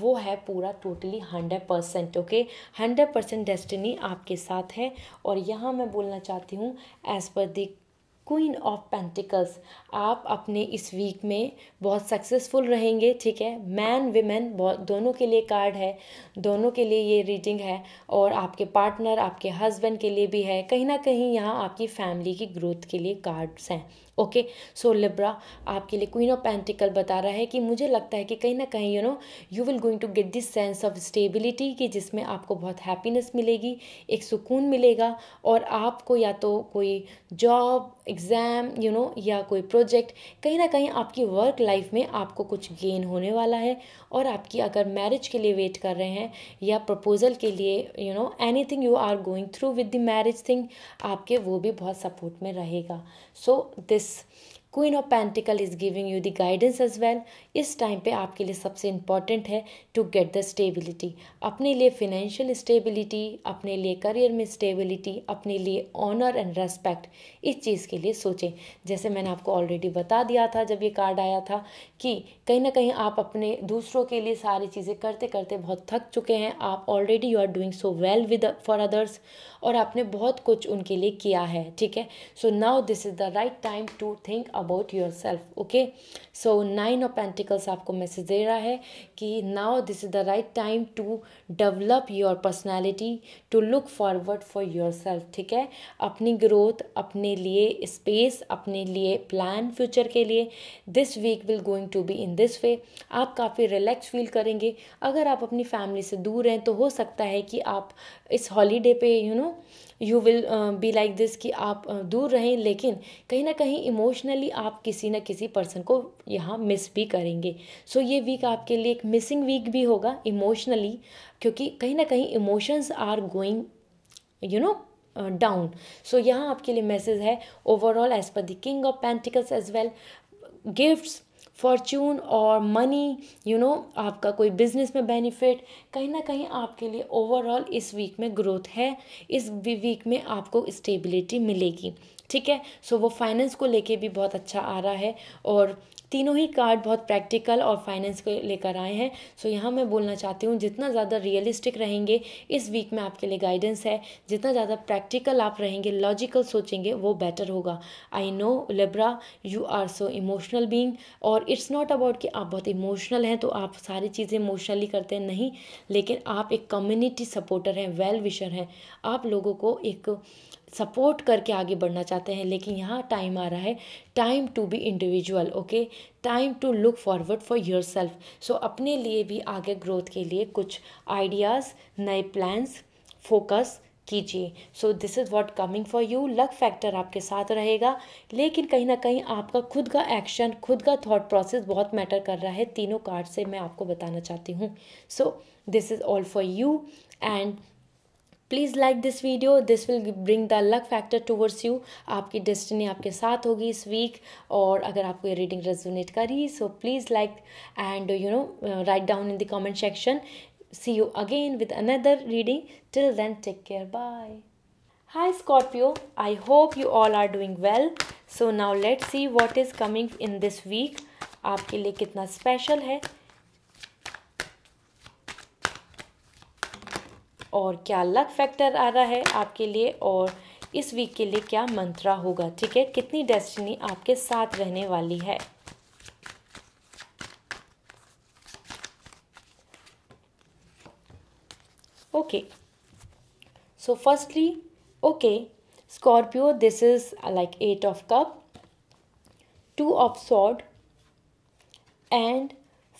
वो है पूरा totally hundred percent okay hundred percent destiny आपके साथ है और यहाँ मैं बोलना चाहती हूँ as per the queen of pentacles आप अपने इस वीक में बहुत सक्सेसफुल रहेंगे ठीक है मैन विमेन दोनों के लिए कार्ड है दोनों के लिए ये रीडिंग है और आपके पार्टनर आपके हस्बैंड के लिए भी है कहीं ना कहीं यहाँ आपकी फैमिली की ग्रोथ के लिए कार्ड्स हैं ओके सो लिब्रा आपके लिए क्वीन ऑफ पेंटिकल बता रहा है कि मुझे लगता है कि कहीं ना कहीं you know you will going to get this sense of stability कि जिसमें आपको बहुत हैप्पीनेस मिलेगी एक सुकून मिलेगा और आपको या तो कोई जॉब एग्ज़ाम यू नो या कोई प्रो प्रोजेक्ट कहीं ना कहीं आपकी वर्क लाइफ में आपको कुछ गेन होने वाला है और आपकी अगर मैरिज के लिए वेट कर रहे हैं या प्रपोजल के लिए you know anything you are going through with the marriage thing आपके वो भी बहुत सपोर्ट में रहेगा so this queen of pentacle is giving you the guidance as well इस टाइम पे आपके लिए सबसे इम्पॉर्टेंट है टू गेट द स्टेबिलिटी अपने लिए फिनेंशियल स्टेबिलिटी अपने लिए करियर में स्टेबिलिटी अपने लिए ऑनर एंड रेस्पेक्ट इस चीज़ के लिए सोचें जैसे मैंने आपको ऑलरेडी बता दिया था जब ये कार्ड आया था कि कहीं ना कहीं आप अपने दूसरों के लिए सारी चीज़ें करते करते बहुत थक चुके हैं आप already you are doing so well with for others और आपने बहुत कुछ उनके लिए किया है ठीक है so now this is the right time to think about yourself okay so nine of pentacles आपको मैसेज दे रहा है कि now this is the right time to develop your personality to look forward for yourself ठीक है अपनी ग्रोथ अपने लिए स्पेस अपने लिए प्लान फ्यूचर के लिए this week will going to be in this way आप काफ़ी रिलैक्स फील करेंगे अगर आप अपनी फैमिली से दूर हैं तो हो सकता है कि आप इस हॉलीडे पे you you know know, you will be like this कि आप uh, दूर रहें लेकिन कहीं ना कहीं इमोशनली आप किसी ना किसी पर्सन को यहाँ मिस भी करेंगे सो so, ये वीक आपके लिए एक मिसिंग वीक भी होगा इमोशनली क्योंकि कहीं ना कहीं emotions are going you know down so यहाँ आपके लिए मैसेज है overall as per the king of pentacles as well gifts fortune और मनी यू नो आपका कोई बिजनेस में बेनिफिट कहीं ना कहीं आपके लिए ओवरऑल इस वीक में ग्रोथ है इस वीक में आपको स्टेबिलिटी मिलेगी ठीक है सो so, वो फाइनेंस को लेके भी बहुत अच्छा आ रहा है और तीनों ही कार्ड बहुत प्रैक्टिकल और फाइनेंस को लेकर आए हैं सो यहाँ मैं बोलना चाहती हूँ जितना ज़्यादा रियलिस्टिक रहेंगे इस वीक में आपके लिए गाइडेंस है जितना ज़्यादा प्रैक्टिकल आप रहेंगे लॉजिकल सोचेंगे वो बेटर होगा I know Libra you are so emotional being और इट्स नॉट अबाउट कि आप बहुत इमोशनल हैं तो आप सारी चीज़ें इमोशनली करते हैं नहीं लेकिन आप एक कम्युनिटी सपोर्टर हैं वेल विशर हैं आप लोगों को एक सपोर्ट करके आगे बढ़ना चाहते हैं लेकिन यहाँ टाइम आ रहा है time to be individual okay time to look forward for yourself so अपने लिए भी आगे ग्रोथ के लिए कुछ आइडियाज़ नए प्लान्स फोकस कीजिए so this is what coming for you luck factor आपके साथ रहेगा लेकिन कहीं ना कहीं आपका खुद का एक्शन खुद का थाट प्रोसेस बहुत मैटर कर रहा है तीनों कार्ड से मैं आपको बताना चाहती हूँ so this is all for you and please like this video this will bring the luck factor towards you आपकी डेस्टिनी आपके साथ होगी इस वीक और अगर आपको ये रीडिंग रेजोनेट करी so please like and you know write down in the comment section see you again with another reading till then take care bye hi Scorpio I hope you all are doing well so now let see what is coming in this week आपके लिए कितना स्पेशल है और क्या लक फैक्टर आ रहा है आपके लिए और इस वीक के लिए क्या मंत्रा होगा ठीक है कितनी डेस्टिनी आपके साथ रहने वाली है okay so firstly okay Scorpio this is like eight of cup two of sword and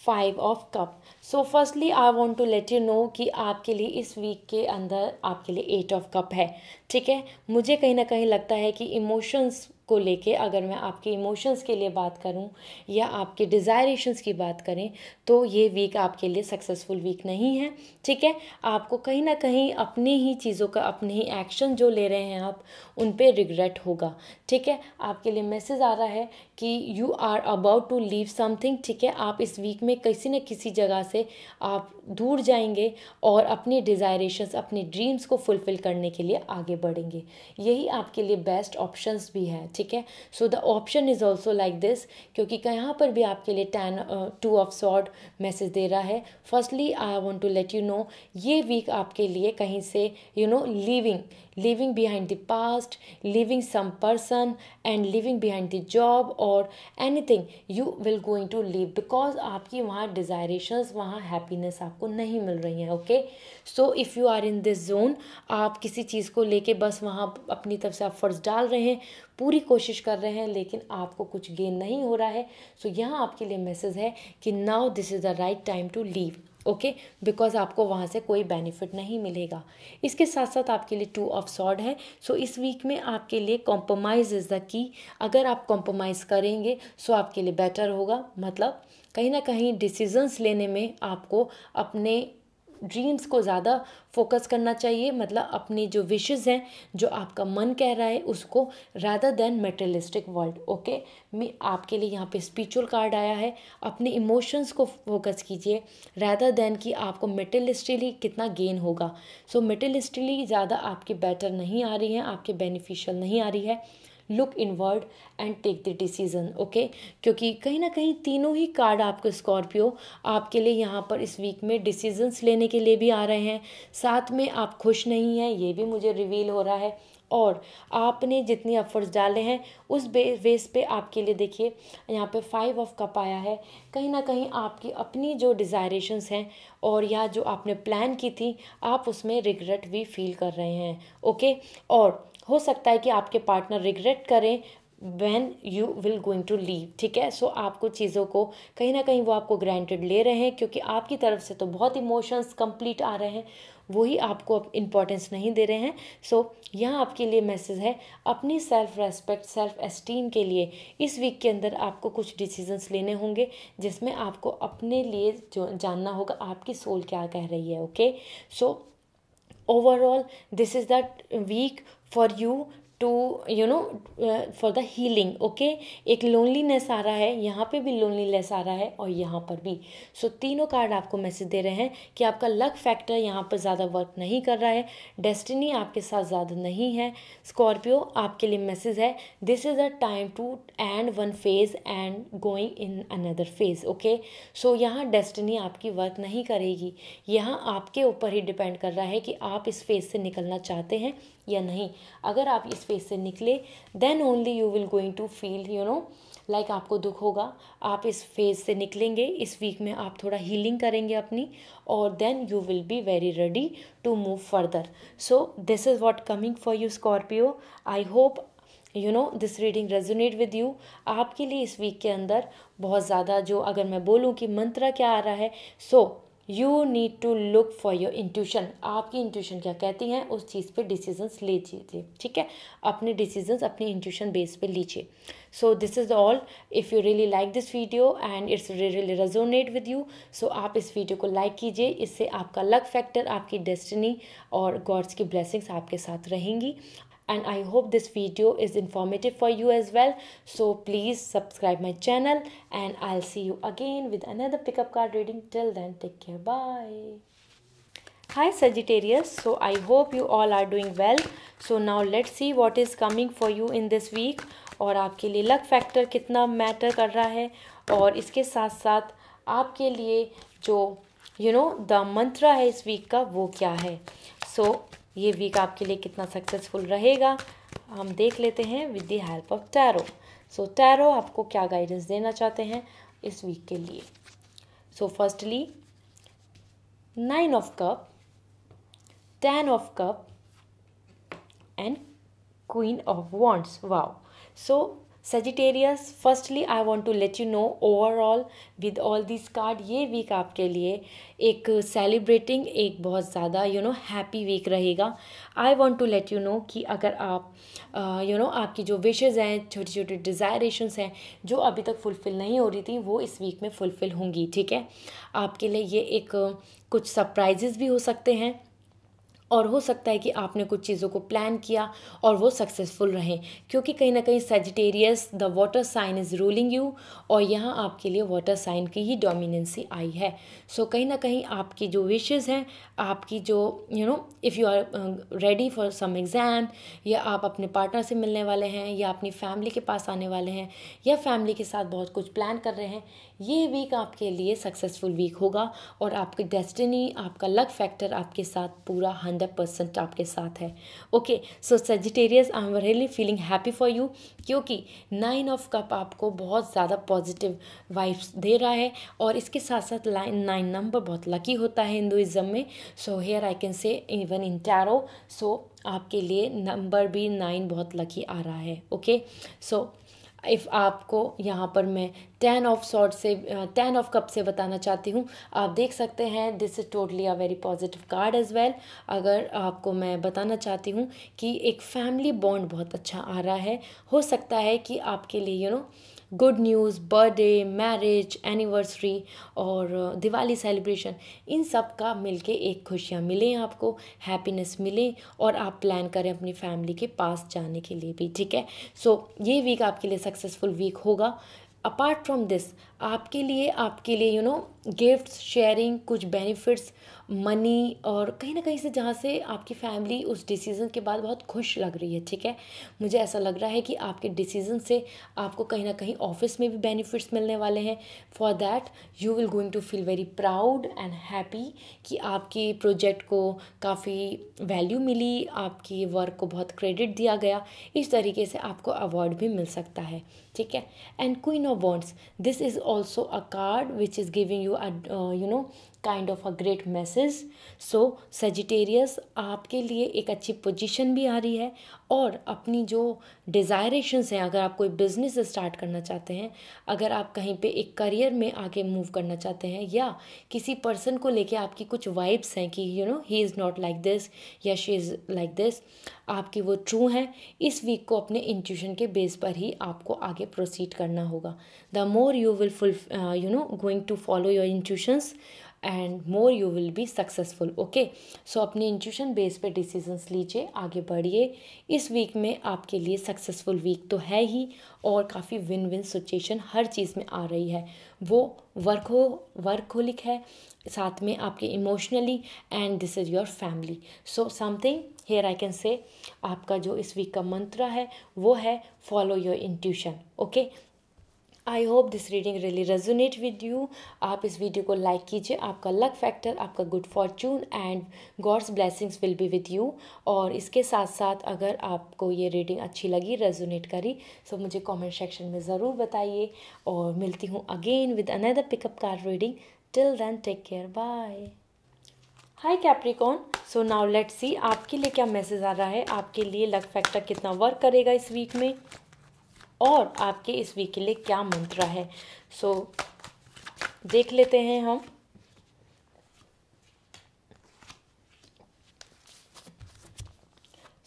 five of cup so firstly I want to let you know कि आपके लिए इस वीक के अंदर आपके लिए एट ऑफ कप है ठीक है मुझे कहीं ना कहीं लगता है कि इमोशंस को लेके अगर मैं आपके इमोशंस के लिए बात करूं या आपके डिज़ायरेशंस की बात करें तो ये वीक आपके लिए सक्सेसफुल वीक नहीं है ठीक है आपको कहीं ना कहीं अपनी ही चीज़ों का अपने ही एक्शन जो ले रहे हैं आप उन पर रिग्रेट होगा ठीक है आपके लिए मैसेज आ रहा है कि you are about to leave something ठीक है आप इस वीक में किसी न किसी जगह से आप दूर जाएंगे और अपने डिज़ायरेशंस अपने ड्रीम्स को फुलफ़िल करने के लिए आगे बढ़ेंगे यही आपके लिए बेस्ट ऑप्शंस भी है ठीक है so the option is also like this क्योंकि यहाँ पर भी आपके लिए ten two of sword message दे रहा है firstly I want to let you know ये वीक आपके लिए कहीं से you know leaving leaving behind the past leaving some person and leaving behind the job और anything you will going to leave because आपकी वहाँ डिज़ायरेशंस वहाँ हैप्पीनेस आपको नहीं मिल रही हैं okay so if you are in this zone आप किसी चीज़ को लेके बस वहाँ अपनी तरफ से आप फर्ज डाल रहे हैं पूरी कोशिश कर रहे हैं लेकिन आपको कुछ गेन नहीं हो रहा है सो so, यहाँ आपके लिए मैसेज है कि now this is the right time to leave okay because आपको वहाँ से कोई बेनिफिट नहीं मिलेगा इसके साथ साथ आपके लिए टू ऑफ सॉर्ड है सो so, इस वीक में आपके लिए कॉम्प्रोमाइज़ इज़ द की अगर आप कॉम्प्रोमाइज़ करेंगे सो so आपके लिए बेटर होगा मतलब कहीं ना कहीं डिसीजंस लेने में आपको अपने ड्रीम्स को ज़्यादा फोकस करना चाहिए मतलब अपने जो विशेज़ हैं जो आपका मन कह रहा है उसको rather than materialistic world okay मैं आपके लिए यहाँ पे स्पिरिचुअल कार्ड आया है अपने इमोशंस को फोकस कीजिए रादर देन कि आपको मेटेलिस्टली कितना गेन होगा सो so, ज़्यादा आपकी बेटर नहीं आ रही है आपके बेनिफिशियल नहीं आ रही है look inward and take the decision okay क्योंकि कहीं ना कहीं तीनों ही कार्ड आपको स्कॉर्पियो आपके लिए यहाँ पर इस वीक में डिसीजंस लेने के लिए भी आ रहे हैं साथ में आप खुश नहीं हैं ये भी मुझे रिवील हो रहा है और आपने जितनी एफर्ट्स डाले हैं उस बे बेस पे आपके लिए देखिए यहाँ पे फाइव ऑफ कप आया है कहीं ना कहीं आपकी अपनी जो डिज़ायरेशंस हैं और या जो आपने प्लान की थी आप उसमें रिग्रेट भी फील कर रहे हैं ओके और हो सकता है कि आपके पार्टनर रिग्रेट करें when you will going to leave ठीक है सो so, आपको चीज़ों को कहीं ना कहीं वो आपको ग्रांटेड ले रहे हैं क्योंकि आपकी तरफ से तो बहुत इमोशंस कंप्लीट आ रहे हैं वही आपको इम्पॉर्टेंस नहीं दे रहे हैं सो so, यहाँ आपके लिए मैसेज है अपनी सेल्फ रेस्पेक्ट सेल्फ एस्टीम के लिए इस वीक के अंदर आपको कुछ डिसीजंस लेने होंगे जिसमें आपको अपने लिए जो जानना होगा आपकी सोल क्या कह रही है okay okay? So so, overall this is that week for you to you know for the healing okay एक लोनलीनेस आ रहा है यहाँ पे भी लोनलीनेस आ रहा है और यहाँ पर भी सो so, तीनों कार्ड आपको मैसेज दे रहे हैं कि आपका लक फैक्टर यहाँ पर ज़्यादा वर्क नहीं कर रहा है डेस्टिनी आपके साथ ज़्यादा नहीं है स्कॉर्पियो आपके लिए मैसेज है this is a time to end one phase and going in another phase okay so यहाँ डेस्टिनी आपकी वर्क नहीं करेगी यहाँ आपके ऊपर ही डिपेंड कर रहा है कि आप इस फेज से निकलना चाहते हैं या नहीं अगर आप इस फेज से निकले then only you will going to feel you know like आपको दुख होगा आप इस फेज से निकलेंगे इस वीक में आप थोड़ा हीलिंग करेंगे अपनी और then you will be very ready to move further so this is what coming for you Scorpio I hope you know this reading resonate with you आपके लिए इस वीक के अंदर बहुत ज़्यादा जो अगर मैं बोलूँ कि मंत्रा क्या आ रहा है so so, you need to look for your intuition आपकी इंट्यूशन क्या कहती है उस चीज़ पे डिसीजंस लीजिए ठीक है अपने डिसीजंस अपने इंट्यूशन बेस पे लीजिए so this is all if you really like this video and it's really resonate with you so आप इस वीडियो को लाइक कीजिए इससे आपका लक फैक्टर आपकी डेस्टिनी और गॉड्स की ब्लेसिंग्स आपके साथ रहेंगी and I hope this video is informative for you as well. So please subscribe my channel and I'll see you again with another pickup card reading. Till then, take care. Bye. Hi Sagittarius, so I hope you all are doing well. So now let's see what is coming for you in this week और आपके लिए लक फैक्टर कितना मैटर कर रहा है और इसके साथ साथ आपके लिए जो यू नो द मंत्रा है इस वीक का वो क्या है सो so, ये वीक आपके लिए कितना सक्सेसफुल रहेगा हम देख लेते हैं with the help of tarot so tarot आपको क्या गाइडेंस देना चाहते हैं इस वीक के लिए so firstly nine of cup ten of cup and queen of wands wow so Sagittarius firstly I want to let you know overall with all this card ये वीक आपके लिए एक सेलिब्रेटिंग एक बहुत ज़्यादा यू नो हैप्पी वीक रहेगा I want to let you know कि अगर आप you uh, know you know, आपकी जो विशेज़ हैं छोटी छोटी डिज़ायरेशंस हैं जो अभी तक फुलफ़िल नहीं हो रही थी वो इस वीक में फुलफ़िल होंगी ठीक है आपके लिए ये एक कुछ सरप्राइजेज भी हो सकते हैं और हो सकता है कि आपने कुछ चीज़ों को प्लान किया और वो सक्सेसफुल रहें क्योंकि कहीं ना कहीं Sagittarius the water sign is ruling you और यहाँ आपके लिए वाटर साइन की ही डोमिनेंसी आई है सो so, कहीं ना कहीं आपकी जो विशेज़ हैं आपकी जो you know if you are ready for some exam या आप अपने पार्टनर से मिलने वाले हैं या अपनी फैमिली के पास आने वाले हैं या फैमिली के साथ बहुत कुछ प्लान कर रहे हैं ये वीक आपके लिए सक्सेसफुल वीक होगा और आपकी डेस्टिनी आपका लक फैक्टर आपके साथ पूरा हंड्रेड परसेंट आपके साथ है okay so Sagittarius I am really feeling happy for you क्योंकि नाइन ऑफ कप आपको बहुत ज़्यादा पॉजिटिव वाइब्स दे रहा है और इसके साथ साथ लाइन नाइन नंबर बहुत लकी होता है हिंदुज़म में so here I can say even in tarot so आपके लिए नंबर भी नाइन बहुत लकी आ रहा है ओके सो इफ़ आपको यहाँ पर मैं टेन ऑफ शॉर्ट से टेन ऑफ कप से बताना चाहती हूँ आप देख सकते हैं this is totally a very positive card as well अगर आपको मैं बताना चाहती हूँ कि एक फैमिली बॉन्ड बहुत अच्छा आ रहा है हो सकता है कि आपके लिए you you know know, good news birthday marriage anniversary और दिवाली सेलिब्रेशन इन सब का मिल एक खुशियाँ मिलें आपको हैप्पीनेस मिले और आप प्लान करें अपनी फैमिली के पास जाने के लिए भी ठीक है सो so, ये वीक आपके लिए सक्सेसफुल वीक होगा अपार्ट फ्रॉम दिस आपके लिए आपके लिए यू नो गिफ्ट्स शेयरिंग कुछ बेनिफिट्स मनी और कहीं ना कहीं से जहाँ से आपकी फैमिली उस डिसीज़न के बाद बहुत खुश लग रही है ठीक है मुझे ऐसा लग रहा है कि आपके डिसीज़न से आपको कहीं ना कहीं ऑफिस में भी बेनिफिट्स मिलने वाले हैं for that you will going to feel very proud and happy कि आपके प्रोजेक्ट को काफ़ी वैल्यू मिली आपकी वर्क को बहुत क्रेडिट दिया गया इस तरीके से आपको अवार्ड भी मिल सकता है ठीक है and queen of wands this is also a card which is giving you you know kind of a great message so Sagittarius आपके लिए एक अच्छी पोजीशन भी आ रही है और अपनी जो डिज़ायरेशंस हैं अगर आप कोई बिज़नेस स्टार्ट करना चाहते हैं अगर आप कहीं पे एक करियर में आगे मूव करना चाहते हैं या किसी पर्सन को लेके आपकी कुछ वाइब्स हैं कि you know he is not like this या शी इज़ लाइक दिस आपकी वो ट्रू हैं इस वीक को अपने इंट्यूशन के बेस पर ही आपको आगे प्रोसीड करना होगा the more you will full you know going to follow your intuitions and more you will be successful okay so अपने इंट्यूशन बेस पे डिसीजंस लीजिए आगे बढ़िए इस वीक में आपके लिए सक्सेसफुल वीक तो है ही और काफ़ी विन विन सिचुएशन हर चीज़ में आ रही है वो वर्क हो वर्क होलिक है साथ में आपके emotionally and this is your family so something here I can say आपका जो इस वीक का मंत्र है वो है follow your intuition okay I hope this reading really resonate with you आप इस वीडियो को लाइक कीजिए आपका लक फैक्टर आपका good fortune and God's blessings will be with you और इसके साथ साथ अगर आपको ये रीडिंग अच्छी लगी रेजोनेट करी सो तो मुझे कॉमेंट सेक्शन में ज़रूर बताइए और मिलती हूँ again with another pick a card reading till then take care bye hi Capricorn so now let's see आपके लिए क्या मैसेज आ रहा है आपके लिए लक फैक्टर कितना वर्क करेगा इस वीक में और आपके इस वीक के लिए क्या मंत्र है सो so, देख लेते हैं हम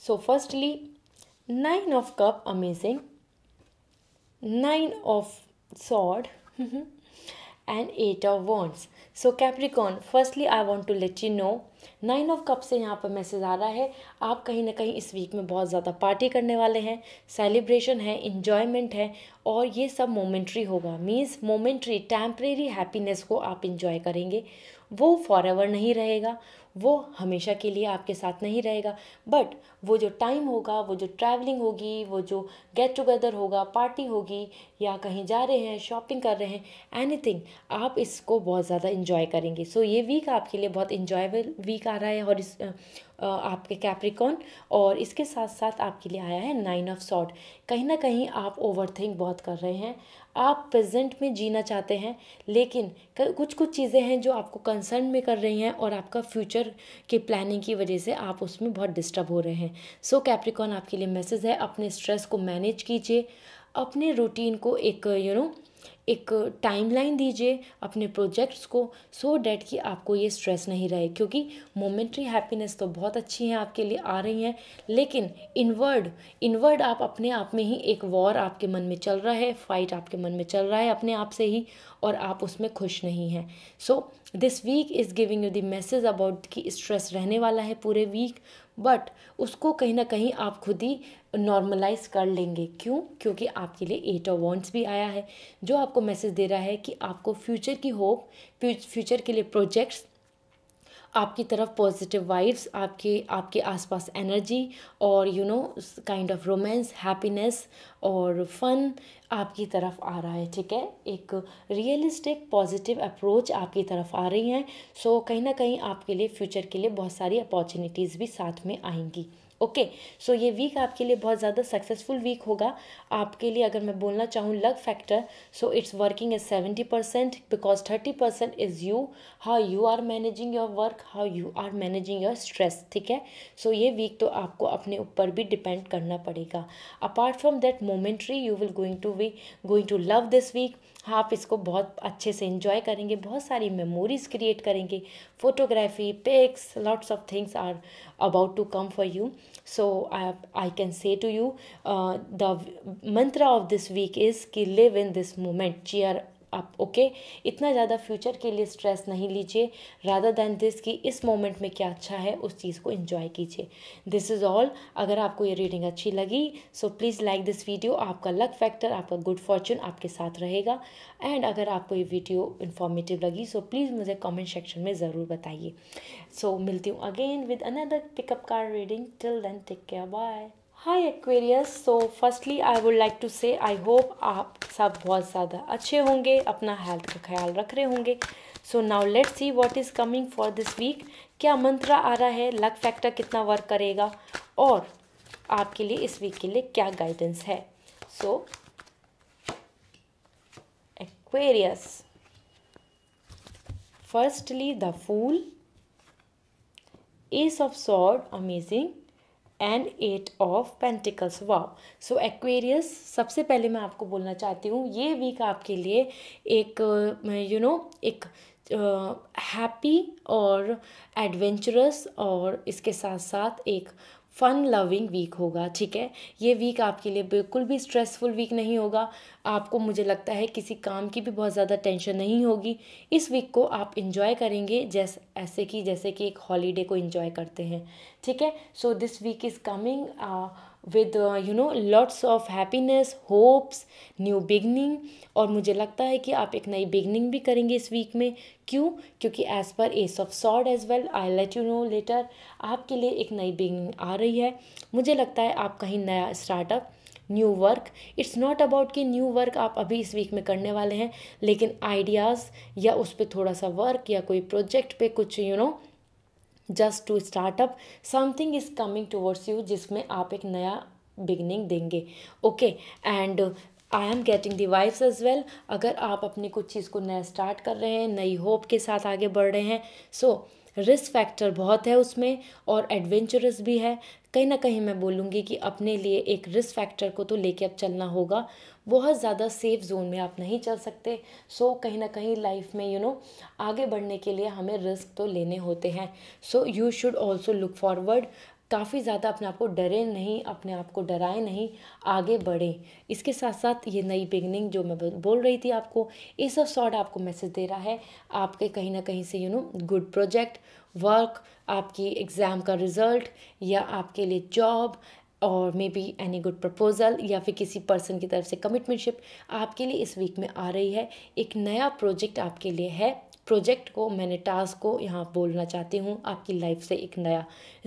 so firstly nine of cup amazing nine of sword and eight of wands so Capricorn firstly I want to let you know nine of cup से यहाँ पर मैसेज आ रहा है आप कहीं ना कहीं इस वीक में बहुत ज़्यादा पार्टी करने वाले हैं सेलिब्रेशन है इन्जॉयमेंट है और ये सब मोमेंट्री होगा मीन्स मोमेंट्री टेम्परेरी हैप्पीनेस को आप इन्जॉय करेंगे वो फॉर नहीं रहेगा वो हमेशा के लिए आपके साथ नहीं रहेगा बट वो जो टाइम होगा वो जो ट्रैवलिंग होगी वो जो गेट टुगेदर होगा पार्टी होगी या कहीं जा रहे हैं शॉपिंग कर रहे हैं एनीथिंग आप इसको बहुत ज़्यादा इन्जॉय करेंगे सो so, ये वीक आपके लिए बहुत इन्जॉयबल वीक आ रहा है और इस आपके कैप्रिकॉन और इसके साथ साथ आपके लिए आया है नाइन ऑफ सॉट कहीं ना कहीं आप ओवर बहुत कर रहे हैं आप प्रेजेंट में जीना चाहते हैं लेकिन कुछ कुछ चीज़ें हैं जो आपको कंसर्न में कर रही हैं और आपका फ्यूचर फ्यूचर के प्लानिंग की वजह से आप उसमें बहुत डिस्टर्ब हो रहे हैं सो so, कैप्रिकॉन आपके लिए मैसेज है अपने स्ट्रेस को मैनेज कीजिए अपने रूटीन को एक यू you नो know, एक टाइमलाइन दीजिए अपने प्रोजेक्ट्स को सो so डैट कि आपको ये स्ट्रेस नहीं रहे क्योंकि मोमेंट्री हैप्पीनेस तो बहुत अच्छी हैं आपके लिए आ रही हैं लेकिन इनवर्ड इनवर्ड आप अपने आप में ही एक वॉर आपके मन में चल रहा है फाइट आपके मन में चल रहा है अपने आप से ही और आप उसमें खुश नहीं हैं so this week is giving you the message about कि स्ट्रेस रहने वाला है पूरे वीक बट उसको कहीं ना कहीं आप खुद ही नॉर्मलाइज कर लेंगे क्यों क्योंकि आपके लिए एट ऑफ वॉन्ट्स भी आया है जो आपको मैसेज दे रहा है कि आपको फ्यूचर की होप फ्यूचर के लिए प्रोजेक्ट्स आपकी तरफ पॉजिटिव वाइब्स आपके आपके आसपास एनर्जी और you know kind of romance happiness और फन आपकी तरफ आ रहा है ठीक है एक रियलिस्टिक पॉजिटिव अप्रोच आपकी तरफ आ रही हैं सो so, कहीं ना कहीं आपके लिए फ्यूचर के लिए बहुत सारी अपॉर्चुनिटीज़ भी साथ में आएंगी ओके सो ये वीक आपके लिए बहुत ज़्यादा सक्सेसफुल वीक होगा आपके लिए अगर मैं बोलना चाहूँ luck factor so it's working as seventy percent because thirty percent is you how you are managing your work how you are managing your stress ठीक है सो so, ये वीक तो आपको अपने ऊपर भी डिपेंड करना पड़ेगा apart from that momentary you will going to we going to love this week आप इसको बहुत अच्छे से इंजॉय करेंगे बहुत सारी मेमोरीज क्रिएट करेंगे photography pics lots of things are about to come for you so I can say to you the mantra of this week is कि live in this moment cheer आप ओके इतना ज़्यादा फ्यूचर के लिए स्ट्रेस नहीं लीजिए राधा दैन दिस कि इस मोमेंट में क्या अच्छा है उस चीज़ को इन्जॉय कीजिए दिस इज़ ऑल अगर आपको ये रीडिंग अच्छी लगी so please like this video आपका लक फैक्टर आपका गुड फॉर्चून आपके साथ रहेगा एंड अगर आपको ये वीडियो इन्फॉर्मेटिव लगी सो प्लीज़ मुझे कॉमेंट सेक्शन में ज़रूर बताइए सो so, मिलती हूँ again with another pick a card reading till then take care bye hi Aquarius so firstly I would like to say I hope आप सब बहुत ज़्यादा अच्छे होंगे अपना हेल्थ का ख्याल रख रहे होंगे so now let's see what is coming for this week क्या मंत्र आ रहा है लक फैक्टर कितना वर्क करेगा और आपके लिए इस वीक के लिए क्या गाइडेंस है so Aquarius firstly the fool ace of sword amazing and eight of pentacles wow so Aquarius सबसे पहले मैं आपको बोलना चाहती हूँ ये वीक आपके लिए एक यू uh, नो know, एक हैप्पी और एडवेंचरस और इसके साथ साथ एक फ़न लविंग वीक होगा ठीक है ये वीक आपके लिए बिल्कुल भी स्ट्रेसफुल वीक नहीं होगा आपको मुझे लगता है किसी काम की भी बहुत ज़्यादा टेंशन नहीं होगी इस वीक को आप इन्जॉय करेंगे जैसे ऐसे कि जैसे कि एक हॉलीडे को इन्जॉय करते हैं ठीक है so this week is coming with you know lots of happiness hopes new beginning और मुझे लगता है कि आप एक नई बिगनिंग भी करेंगे इस वीक में क्यों क्योंकि as per ace of sword as well I let you know later आपके लिए एक नई बिगनिंग आ रही है मुझे लगता है आप कहीं नया startup new work it's not about कि न्यू वर्क आप अभी इस वीक में करने वाले हैं लेकिन आइडियाज़ या उस पर थोड़ा सा वर्क या कोई प्रोजेक्ट पे कुछ you you know know, just to startup something is coming towards you जिसमें आप एक नया बिगनिंग देंगे okay and I am getting the vibes as well अगर आप अपनी कुछ चीज़ को नया स्टार्ट कर रहे हैं नई होप के साथ आगे बढ़ रहे हैं सो रिस्क फैक्टर बहुत है उसमें और एडवेंचरस भी है कहीं ना कहीं मैं बोलूँगी कि अपने लिए एक रिस्क फैक्टर को तो लेके अब चलना होगा बहुत ज़्यादा सेफ़ जोन में आप नहीं चल सकते सो कहीं ना कहीं लाइफ में यू you नो know, आगे बढ़ने के लिए हमें रिस्क तो लेने होते हैं so you should also look forward काफ़ी ज़्यादा अपने आप को डरे नहीं अपने आप को डराए नहीं आगे बढ़ें इसके साथ साथ ये नई बिगनिंग जो मैं बोल रही थी आपको ये सब शॉर्ट आपको मैसेज दे रहा है आपके कहीं ना कहीं से you know good project work आपकी एग्ज़ाम का रिज़ल्ट या आपके लिए जॉब और maybe any good proposal या फिर किसी पर्सन की तरफ से कमिटमेंटशिप आपके लिए इस वीक में आ रही है एक नया प्रोजेक्ट आपके लिए है प्रोजेक्ट को मैंने टास्क को यहाँ बोलना चाहती हूँ आपकी लाइफ से एक नया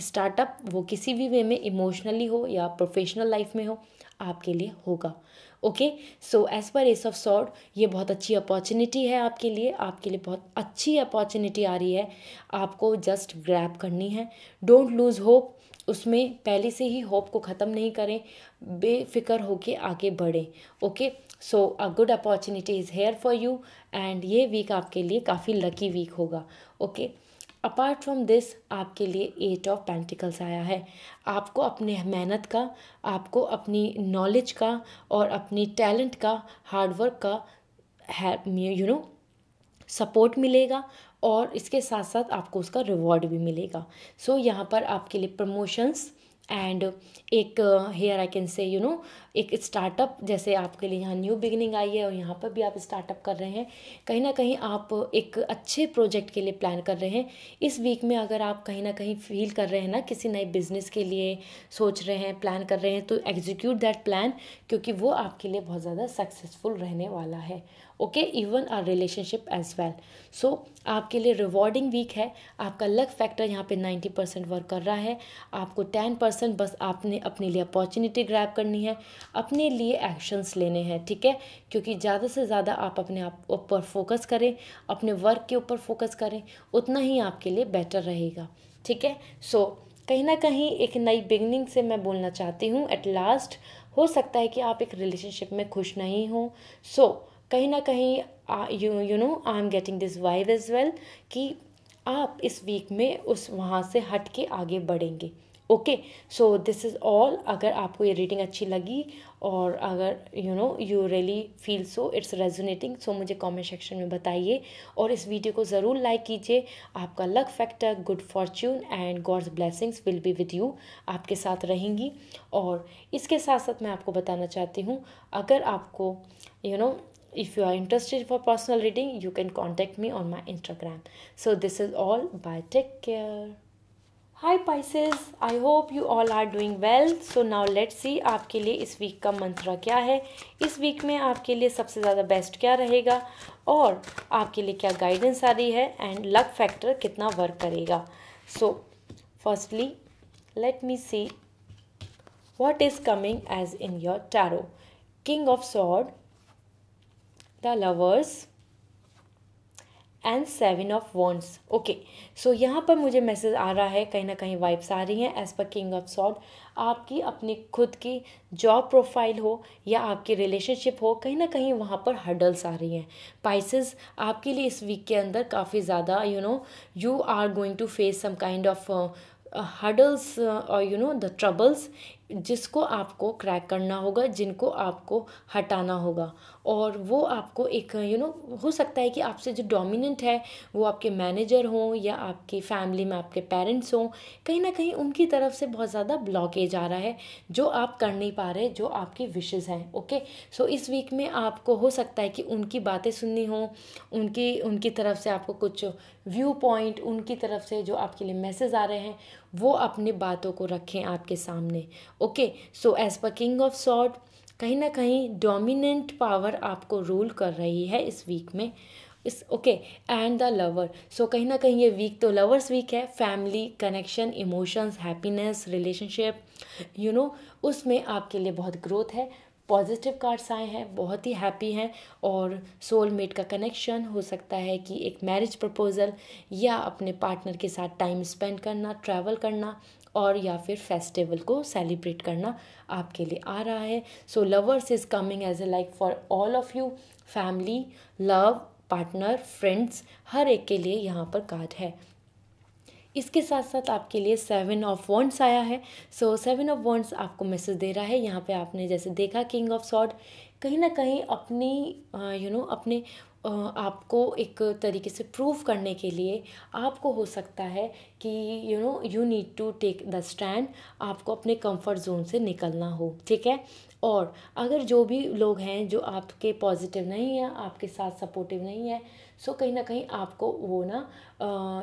स्टार्टअप वो किसी भी वे में इमोशनली हो या प्रोफेशनल लाइफ में हो आपके लिए होगा okay so as per ace of sword ये बहुत अच्छी अपॉर्चुनिटी है आपके लिए आपके लिए बहुत अच्छी अपॉर्चुनिटी आ रही है आपको जस्ट ग्रैप करनी है डोंट लूज़ होप उसमें पहले से ही होप को ख़त्म नहीं करें बेफिक्र होके आगे बढ़ें okay so a good opportunity is here for you and ये वीक आपके लिए काफ़ी लकी वीक होगा ओके अपार्ट फ्रॉम दिस आपके लिए एट ऑफ पेंटिकल्स आया है आपको अपने मेहनत का आपको अपनी नॉलेज का और अपनी टैलेंट का हार्डवर्क का है यू नो सपोर्ट मिलेगा और इसके साथ साथ आपको उसका रिवॉर्ड भी मिलेगा सो so, यहाँ पर आपके लिए प्रमोशंस एंड एक here I can say you know एक स्टार्टअप जैसे आपके लिए यहाँ न्यू बिगनिंग आई है और यहाँ पर भी आप स्टार्टअप कर रहे हैं कहीं ना कहीं आप एक अच्छे प्रोजेक्ट के लिए प्लान कर रहे हैं इस वीक में अगर आप कहीं ना कहीं फील कर रहे हैं ना किसी नए बिजनेस के लिए सोच रहे हैं प्लान कर रहे हैं तो एग्जीक्यूट दैट प्लान क्योंकि वो आपके लिए बहुत ज़्यादा सक्सेसफुल रहने वाला है okay even our relationship as well so आपके लिए रिवॉर्डिंग वीक है आपका लक फैक्टर यहाँ पे नाइन्टी परसेंट वर्क कर रहा है आपको टेन परसेंट बस आपने अपने लिए अपॉर्चुनिटी ग्रैप करनी है अपने लिए एक्शंस लेने हैं ठीक है क्योंकि ज़्यादा से ज़्यादा आप अपने आप ऊपर फोकस करें अपने वर्क के ऊपर फोकस करें उतना ही आपके लिए बेटर रहेगा ठीक है सो so, कहीं ना कहीं एक नई बिगनिंग से मैं बोलना चाहती हूँ एट लास्ट हो सकता है कि आप एक रिलेशनशिप में खुश नहीं हो सो so, कहीं ना कहीं you you know I am getting this vibe as well कि आप इस वीक में उस वहाँ से हट के आगे बढ़ेंगे okay so this is all अगर आपको ये रीडिंग अच्छी लगी और अगर you know you really feel so it's resonating so मुझे कमेंट सेक्शन में बताइए और इस वीडियो को ज़रूर लाइक कीजिए आपका luck factor good fortune and God's blessings will be with you आपके साथ रहेंगी और इसके साथ साथ मैं आपको बताना चाहती हूँ अगर आपको you you know know, if you are interested for personal reading you can contact me on my instagram so this is all bye take care hi pisces i hope you all are doing well so now let's see aapke liye is week ka mantra kya hai is week mein aapke liye sabse zyada best kya rahega aur aapke liye kya guidance aa rahi hai and luck factor kitna work karega so firstly let me see what is coming as in your tarot king of swords the lovers and seven of wands okay so यहाँ पर मुझे मैसेज आ रहा है कहीं ना कहीं वाइब्स आ रही हैं as per king of sawed आपकी अपनी खुद की जॉब प्रोफाइल हो या आपकी रिलेशनशिप हो कहीं ना कहीं वहाँ पर हर्डल्स आ रही हैं पाइसेस आपके लिए इस वीक के अंदर काफ़ी ज़्यादा you know you are going to face some kind of hurdles और यू नो द ट्रबल्स जिसको आपको क्रैक करना होगा जिनको आपको हटाना होगा और वो आपको एक यू नो हो सकता है कि आपसे जो डोमिनेंट है वो आपके मैनेजर हों या आपकी फैमिली में आपके पेरेंट्स हों कहीं ना कहीं उनकी तरफ से बहुत ज़्यादा ब्लॉकेज आ रहा है जो आप कर नहीं पा रहे जो आपकी विशेज़ हैं ओके सो इस वीक में आपको हो सकता है कि उनकी बातें सुननी हो उनकी उनकी तरफ से आपको कुछ व्यू पॉइंट उनकी तरफ से जो आपके लिए मैसेज आ रहे हैं वो अपने बातों को रखें आपके सामने okay so as per king of sword कहीं ना कहीं डोमिनेंट पावर आपको रूल कर रही है इस वीक में इस okay and the lover so कहीं ना कहीं ये वीक तो लवर्स वीक है family connection emotions happiness relationship you know उसमें आपके लिए बहुत ग्रोथ है पॉजिटिव कार्ड्स आए हैं बहुत ही हैप्पी हैं और सोलमेट का कनेक्शन हो सकता है कि एक मैरिज प्रपोज़ल या अपने पार्टनर के साथ टाइम स्पेंड करना ट्रैवल करना और या फिर फेस्टिवल को सेलिब्रेट करना आपके लिए आ रहा है so lovers is coming as a like for all of you family love partner friends हर एक के लिए यहाँ पर कार्ड है इसके साथ साथ आपके लिए सेवन ऑफ वॉन्ट्स आया है सो सेवन ऑफ वॉन्ट्स आपको मैसेज दे रहा है यहाँ पे आपने जैसे देखा किंग ऑफ सॉर्ड कहीं ना कहीं अपनी यू नो you know, अपने आपको एक तरीके से प्रूव करने के लिए आपको हो सकता है कि you know you need to take the stand आपको अपने कंफर्ट जोन से निकलना हो ठीक है और अगर जो भी लोग हैं जो आपके पॉजिटिव नहीं है आपके साथ सपोर्टिव नहीं है सो कहीं ना कहीं आपको वो ना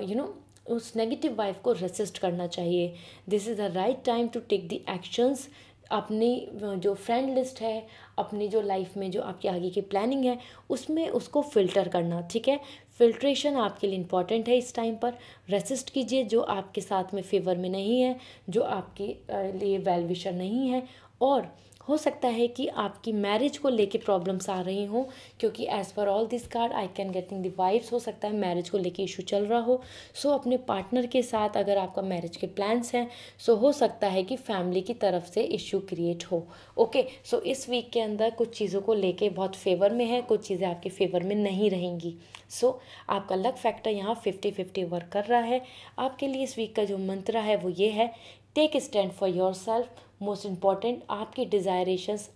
यू नो उस नेगेटिव वाइफ को रेसिस्ट करना चाहिए this is the right time to take the actions अपनी जो फ्रेंड लिस्ट है अपनी जो लाइफ में जो आपकी आगे की प्लानिंग है उसमें उसको फ़िल्टर करना ठीक है फिल्ट्रेशन आपके लिए इम्पॉर्टेंट है इस टाइम पर रेसिस्ट कीजिए जो आपके साथ में फेवर में नहीं है जो आपके लिए वेलविशर नहीं है और हो सकता है कि आपकी मैरिज को लेके प्रॉब्लम्स आ रही हों क्योंकि as per all this card I can getting the vibes हो सकता है मैरिज को लेके इशू चल रहा हो सो so, अपने पार्टनर के साथ अगर आपका मैरिज के प्लान्स हैं सो so, हो सकता है कि फैमिली की तरफ से इशू क्रिएट हो ओके okay, सो so इस वीक के अंदर कुछ चीज़ों को लेके बहुत फेवर में है कुछ चीज़ें आपके फेवर में नहीं रहेंगी सो so, आपका लक फैक्टर यहाँ फिफ्टी फिफ्टी वर्क कर रहा है आपके लिए इस वीक का जो मंत्र है वो ये है take stand for yourself most important आपकी डिज़ायरेशंस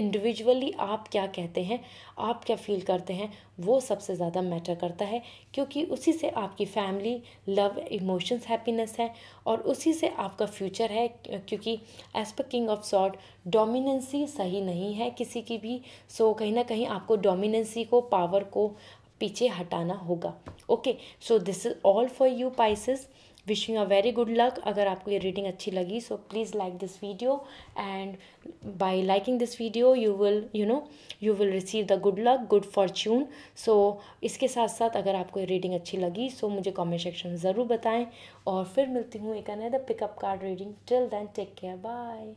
इंडिविजुअली आप क्या कहते हैं आप क्या फील करते हैं वो सबसे ज़्यादा मैटर करता है क्योंकि उसी से आपकी फैमिली लव इमोशंस हैप्पीनेस है और उसी से आपका फ्यूचर है क्योंकि as per king of sort dominancy सही नहीं है किसी की भी सो कहीं ना कहीं आपको डोमिनेंसी को पावर को पीछे हटाना होगा okay so this is all for you Pisces wishing a very good luck अगर आपको ये रीडिंग अच्छी लगी so please like this video and by liking this video you will you know you will receive the good luck good fortune so इसके साथ साथ अगर आपको ये रीडिंग अच्छी लगी सो so मुझे कॉमेंट सेक्शन में ज़रूर बताएं और फिर मिलती हूँ एक another pickup card reading till then take care bye